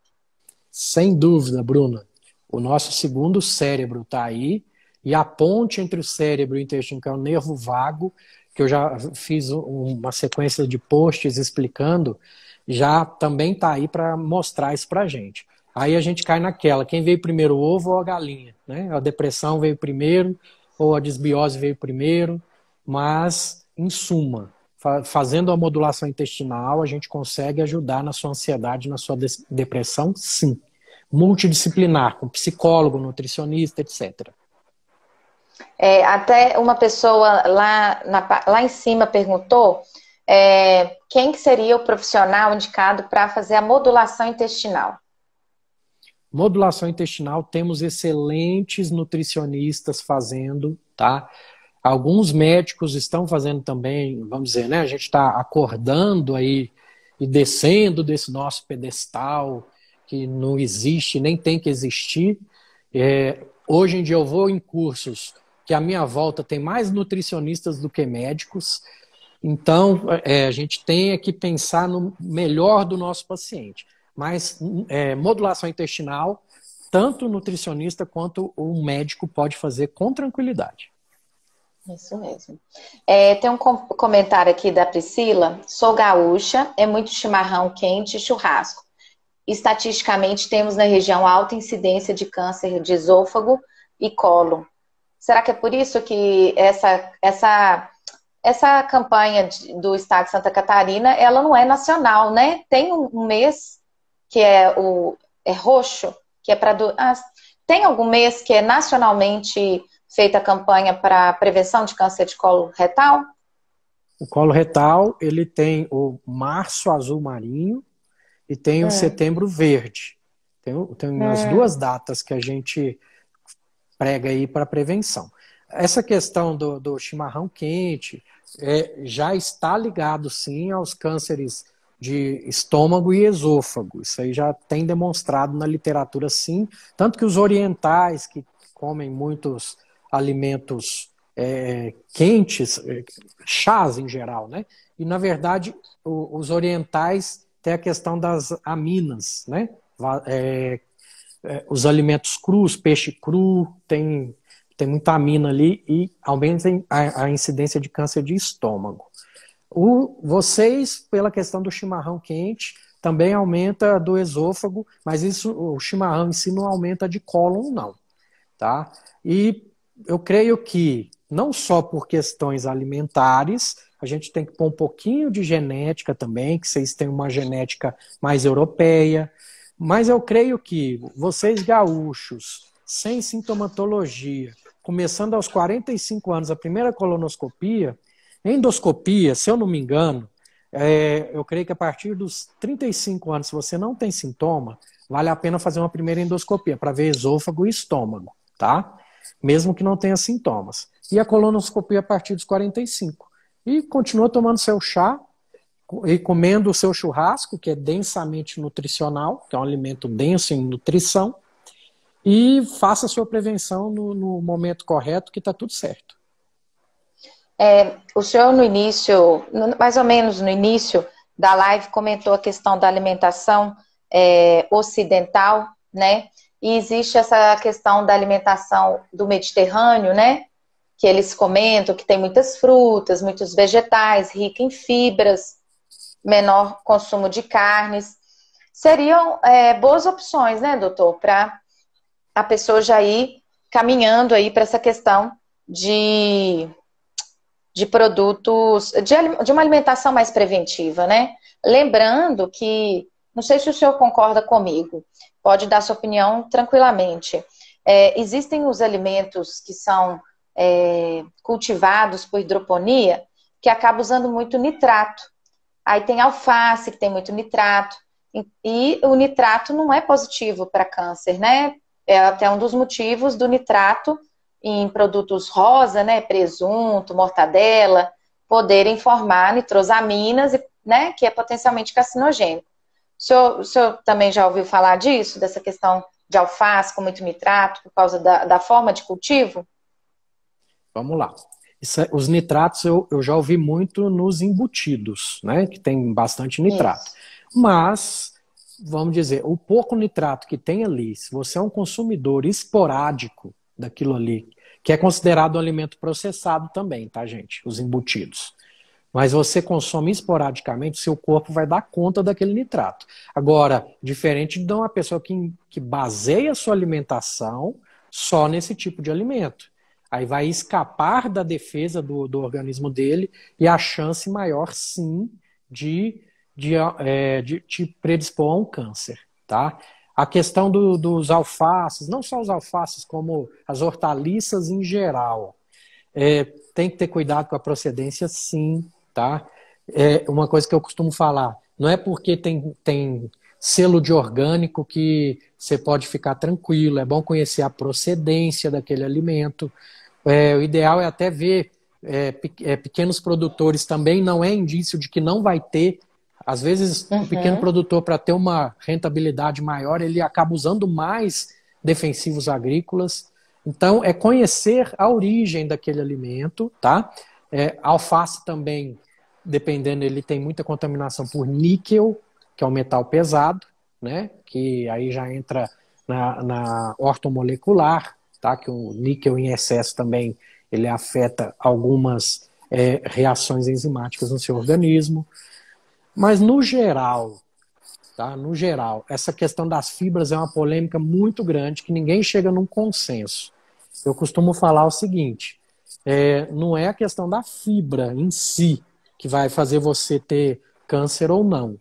Sem dúvida, Bruna. O nosso segundo cérebro está aí e a ponte entre o cérebro e o intestino, que é o nervo vago, que eu já fiz uma sequência de posts explicando, já também está aí para mostrar isso para a gente. Aí a gente cai naquela, quem veio primeiro, o ovo ou a galinha, né? A depressão veio primeiro ou a desbiose veio primeiro, mas em suma, fazendo a modulação intestinal, a gente consegue ajudar na sua ansiedade, na sua depressão, sim. Multidisciplinar, com psicólogo, nutricionista, etc. É, até uma pessoa lá, na, lá em cima perguntou é, quem que seria o profissional indicado para fazer a modulação intestinal. Modulação intestinal, temos excelentes nutricionistas fazendo, tá? Alguns médicos estão fazendo também, vamos dizer, né? A gente está acordando aí e descendo desse nosso pedestal que não existe, nem tem que existir. É, hoje em dia eu vou em cursos que a minha volta tem mais nutricionistas do que médicos. Então, é, a gente tem é que pensar no melhor do nosso paciente mas é, modulação intestinal, tanto o nutricionista quanto o médico pode fazer com tranquilidade. Isso mesmo. É, tem um comentário aqui da Priscila. Sou gaúcha, é muito chimarrão quente e churrasco. Estatisticamente, temos na região alta incidência de câncer de esôfago e colo. Será que é por isso que essa, essa, essa campanha do Estado de Santa Catarina, ela não é nacional, né? Tem um mês que é o é roxo, que é para do... ah, tem algum mês que é nacionalmente feita a campanha para prevenção de câncer de colo retal? O colo retal, ele tem o março azul marinho e tem o hum. setembro verde. Tem, tem as hum. duas datas que a gente prega aí para prevenção. Essa questão do, do chimarrão quente é, já está ligado sim aos cânceres de estômago e esôfago. Isso aí já tem demonstrado na literatura, sim. Tanto que os orientais, que comem muitos alimentos é, quentes, é, chás em geral, né? E, na verdade, o, os orientais têm a questão das aminas, né? É, é, os alimentos crus, peixe cru, tem, tem muita amina ali e aumenta a, a incidência de câncer de estômago. O, vocês, pela questão do chimarrão quente, também aumenta do esôfago, mas isso, o chimarrão em si não aumenta de cólon, não. Tá? E eu creio que, não só por questões alimentares, a gente tem que pôr um pouquinho de genética também, que vocês têm uma genética mais europeia, mas eu creio que vocês gaúchos, sem sintomatologia, começando aos 45 anos a primeira colonoscopia, Endoscopia, se eu não me engano, é, eu creio que a partir dos 35 anos, se você não tem sintoma, vale a pena fazer uma primeira endoscopia para ver esôfago e estômago, tá? Mesmo que não tenha sintomas. E a colonoscopia a partir dos 45. E continua tomando seu chá e comendo o seu churrasco, que é densamente nutricional, que é um alimento denso em nutrição, e faça a sua prevenção no, no momento correto, que está tudo certo. É, o senhor, no início, mais ou menos no início da live, comentou a questão da alimentação é, ocidental, né? E existe essa questão da alimentação do Mediterrâneo, né? Que eles comentam que tem muitas frutas, muitos vegetais, rica em fibras, menor consumo de carnes. Seriam é, boas opções, né, doutor, para a pessoa já ir caminhando aí para essa questão de de produtos, de, de uma alimentação mais preventiva, né? Lembrando que, não sei se o senhor concorda comigo, pode dar sua opinião tranquilamente. É, existem os alimentos que são é, cultivados por hidroponia que acabam usando muito nitrato. Aí tem alface que tem muito nitrato. E o nitrato não é positivo para câncer, né? É até um dos motivos do nitrato em produtos rosa, né, presunto, mortadela, poderem formar nitrosaminas, né, que é potencialmente carcinogênico. O senhor, o senhor também já ouviu falar disso, dessa questão de alface com muito nitrato, por causa da, da forma de cultivo? Vamos lá. Isso, é, os nitratos eu, eu, já ouvi muito nos embutidos, né, que tem bastante nitrato. Isso. Mas vamos dizer, o pouco nitrato que tem ali, se você é um consumidor esporádico, daquilo ali, que é considerado um alimento processado também, tá, gente? Os embutidos. Mas você consome esporadicamente, seu corpo vai dar conta daquele nitrato. Agora, diferente de uma pessoa que, que baseia sua alimentação só nesse tipo de alimento. Aí vai escapar da defesa do, do organismo dele e a chance maior, sim, de, de, é, de te predispor a um câncer, tá? A questão do, dos alfaces, não só os alfaces, como as hortaliças em geral. É, tem que ter cuidado com a procedência, sim, tá? É uma coisa que eu costumo falar. Não é porque tem, tem selo de orgânico que você pode ficar tranquilo. É bom conhecer a procedência daquele alimento. É, o ideal é até ver é, é pequenos produtores também. Não é indício de que não vai ter às vezes, uhum. um pequeno produtor, para ter uma rentabilidade maior, ele acaba usando mais defensivos agrícolas. Então, é conhecer a origem daquele alimento, tá? É, alface também, dependendo, ele tem muita contaminação por níquel, que é um metal pesado, né? Que aí já entra na, na ortomolecular, tá? Que o níquel em excesso também ele afeta algumas é, reações enzimáticas no seu organismo. Mas no geral, tá? No geral, essa questão das fibras é uma polêmica muito grande que ninguém chega num consenso. Eu costumo falar o seguinte: é, não é a questão da fibra em si que vai fazer você ter câncer ou não,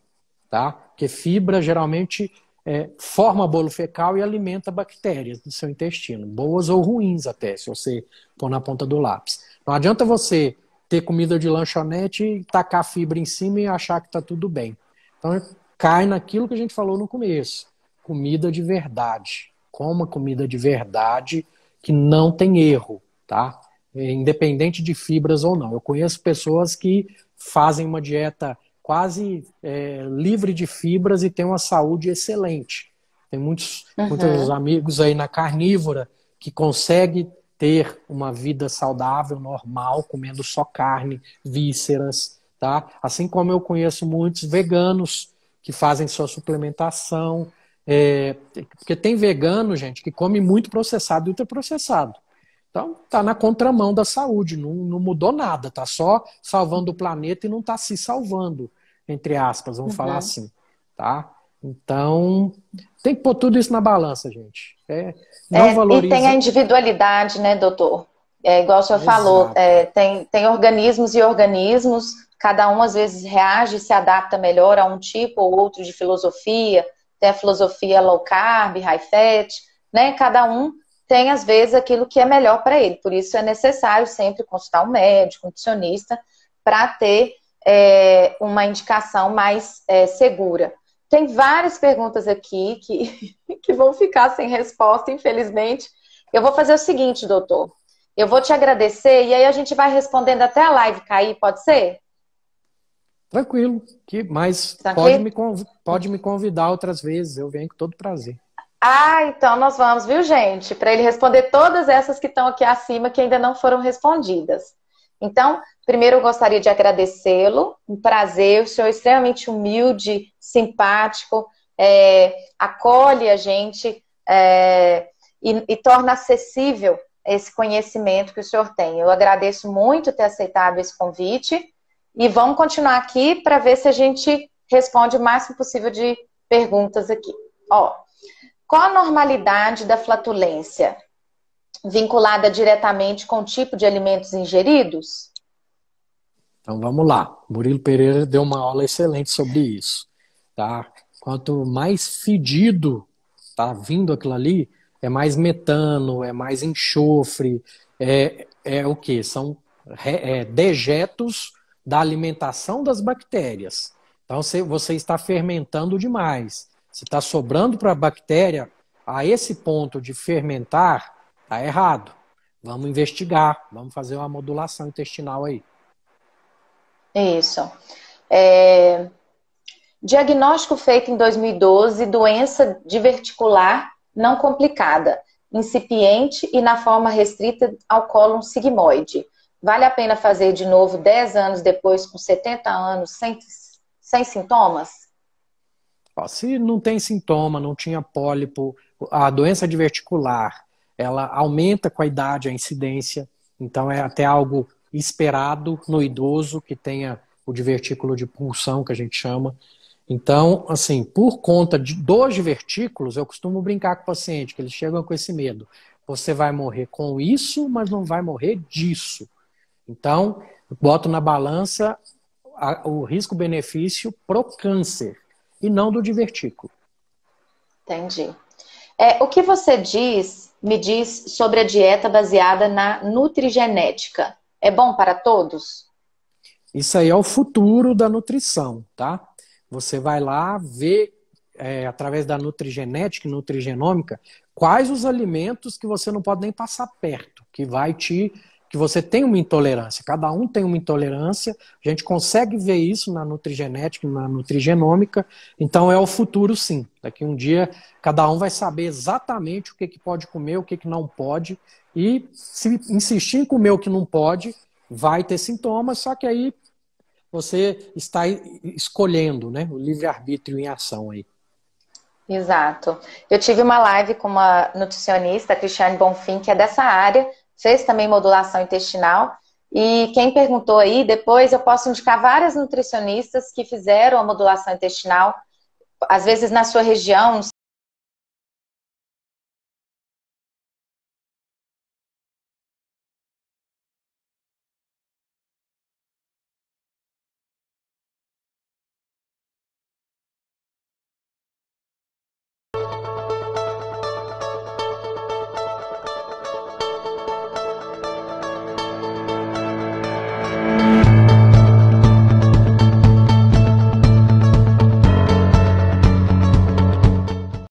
tá? Porque fibra geralmente é, forma bolo fecal e alimenta bactérias do seu intestino, boas ou ruins até, se você pôr na ponta do lápis. Não adianta você ter comida de lanchonete, tacar fibra em cima e achar que está tudo bem. Então, cai naquilo que a gente falou no começo: comida de verdade. Coma comida de verdade que não tem erro, tá? É, independente de fibras ou não. Eu conheço pessoas que fazem uma dieta quase é, livre de fibras e têm uma saúde excelente. Tem muitos, uhum. muitos amigos aí na carnívora que consegue ter uma vida saudável, normal, comendo só carne, vísceras, tá? Assim como eu conheço muitos veganos que fazem sua suplementação, é, porque tem vegano, gente, que come muito processado e ultraprocessado. Então, tá na contramão da saúde, não, não mudou nada, tá só salvando o planeta e não tá se salvando, entre aspas, vamos uhum. falar assim, tá? Então, tem que pôr tudo isso na balança, gente. É, não é, valoriza... E tem a individualidade, né, doutor? É igual o senhor Exato. falou, é, tem, tem organismos e organismos, cada um às vezes reage, se adapta melhor a um tipo ou outro de filosofia, tem a filosofia low carb, high fat, né? Cada um tem às vezes aquilo que é melhor para ele, por isso é necessário sempre consultar um médico, um nutricionista, para ter é, uma indicação mais é, segura. Tem várias perguntas aqui que, [laughs] que vão ficar sem resposta, infelizmente. Eu vou fazer o seguinte, doutor. Eu vou te agradecer e aí a gente vai respondendo até a live cair, pode ser? Tranquilo, que mas tá pode, me, pode me convidar outras vezes, eu venho com todo prazer. Ah, então nós vamos, viu, gente? Para ele responder todas essas que estão aqui acima que ainda não foram respondidas. Então, primeiro eu gostaria de agradecê-lo, um prazer, o senhor é extremamente humilde, simpático, é, acolhe a gente é, e, e torna acessível esse conhecimento que o senhor tem. Eu agradeço muito ter aceitado esse convite e vamos continuar aqui para ver se a gente responde o máximo possível de perguntas aqui. Ó, qual a normalidade da flatulência? vinculada diretamente com o tipo de alimentos ingeridos? Então vamos lá. Murilo Pereira deu uma aula excelente sobre isso. Tá? Quanto mais fedido tá vindo aquilo ali, é mais metano, é mais enxofre, é, é o que? São é, dejetos da alimentação das bactérias. Então você, você está fermentando demais. Se está sobrando para a bactéria, a esse ponto de fermentar, Tá errado. Vamos investigar, vamos fazer uma modulação intestinal aí. Isso. É... Diagnóstico feito em 2012, doença diverticular não complicada, incipiente e na forma restrita ao colo sigmoide. Vale a pena fazer de novo 10 anos depois, com 70 anos, sem, sem sintomas? Ó, se não tem sintoma, não tinha pólipo, a doença diverticular ela aumenta com a idade a incidência, então é até algo esperado no idoso que tenha o divertículo de pulsão, que a gente chama. Então, assim, por conta de, dos divertículos, eu costumo brincar com o paciente, que eles chegam com esse medo. Você vai morrer com isso, mas não vai morrer disso. Então, boto na balança a, o risco-benefício pro câncer e não do divertículo. Entendi. É, o que você diz, me diz sobre a dieta baseada na nutrigenética? É bom para todos? Isso aí é o futuro da nutrição, tá? Você vai lá ver é, através da nutrigenética e nutrigenômica quais os alimentos que você não pode nem passar perto, que vai te que você tem uma intolerância. Cada um tem uma intolerância. A gente consegue ver isso na nutrigenética, na nutrigenômica. Então é o futuro, sim. Daqui um dia cada um vai saber exatamente o que, que pode comer, o que, que não pode. E se insistir em comer o que não pode, vai ter sintomas, só que aí você está escolhendo, né? O livre-arbítrio em ação aí. Exato. Eu tive uma live com uma nutricionista, Cristiane Bonfim, que é dessa área fez também modulação intestinal. E quem perguntou aí, depois eu posso indicar várias nutricionistas que fizeram a modulação intestinal, às vezes na sua região,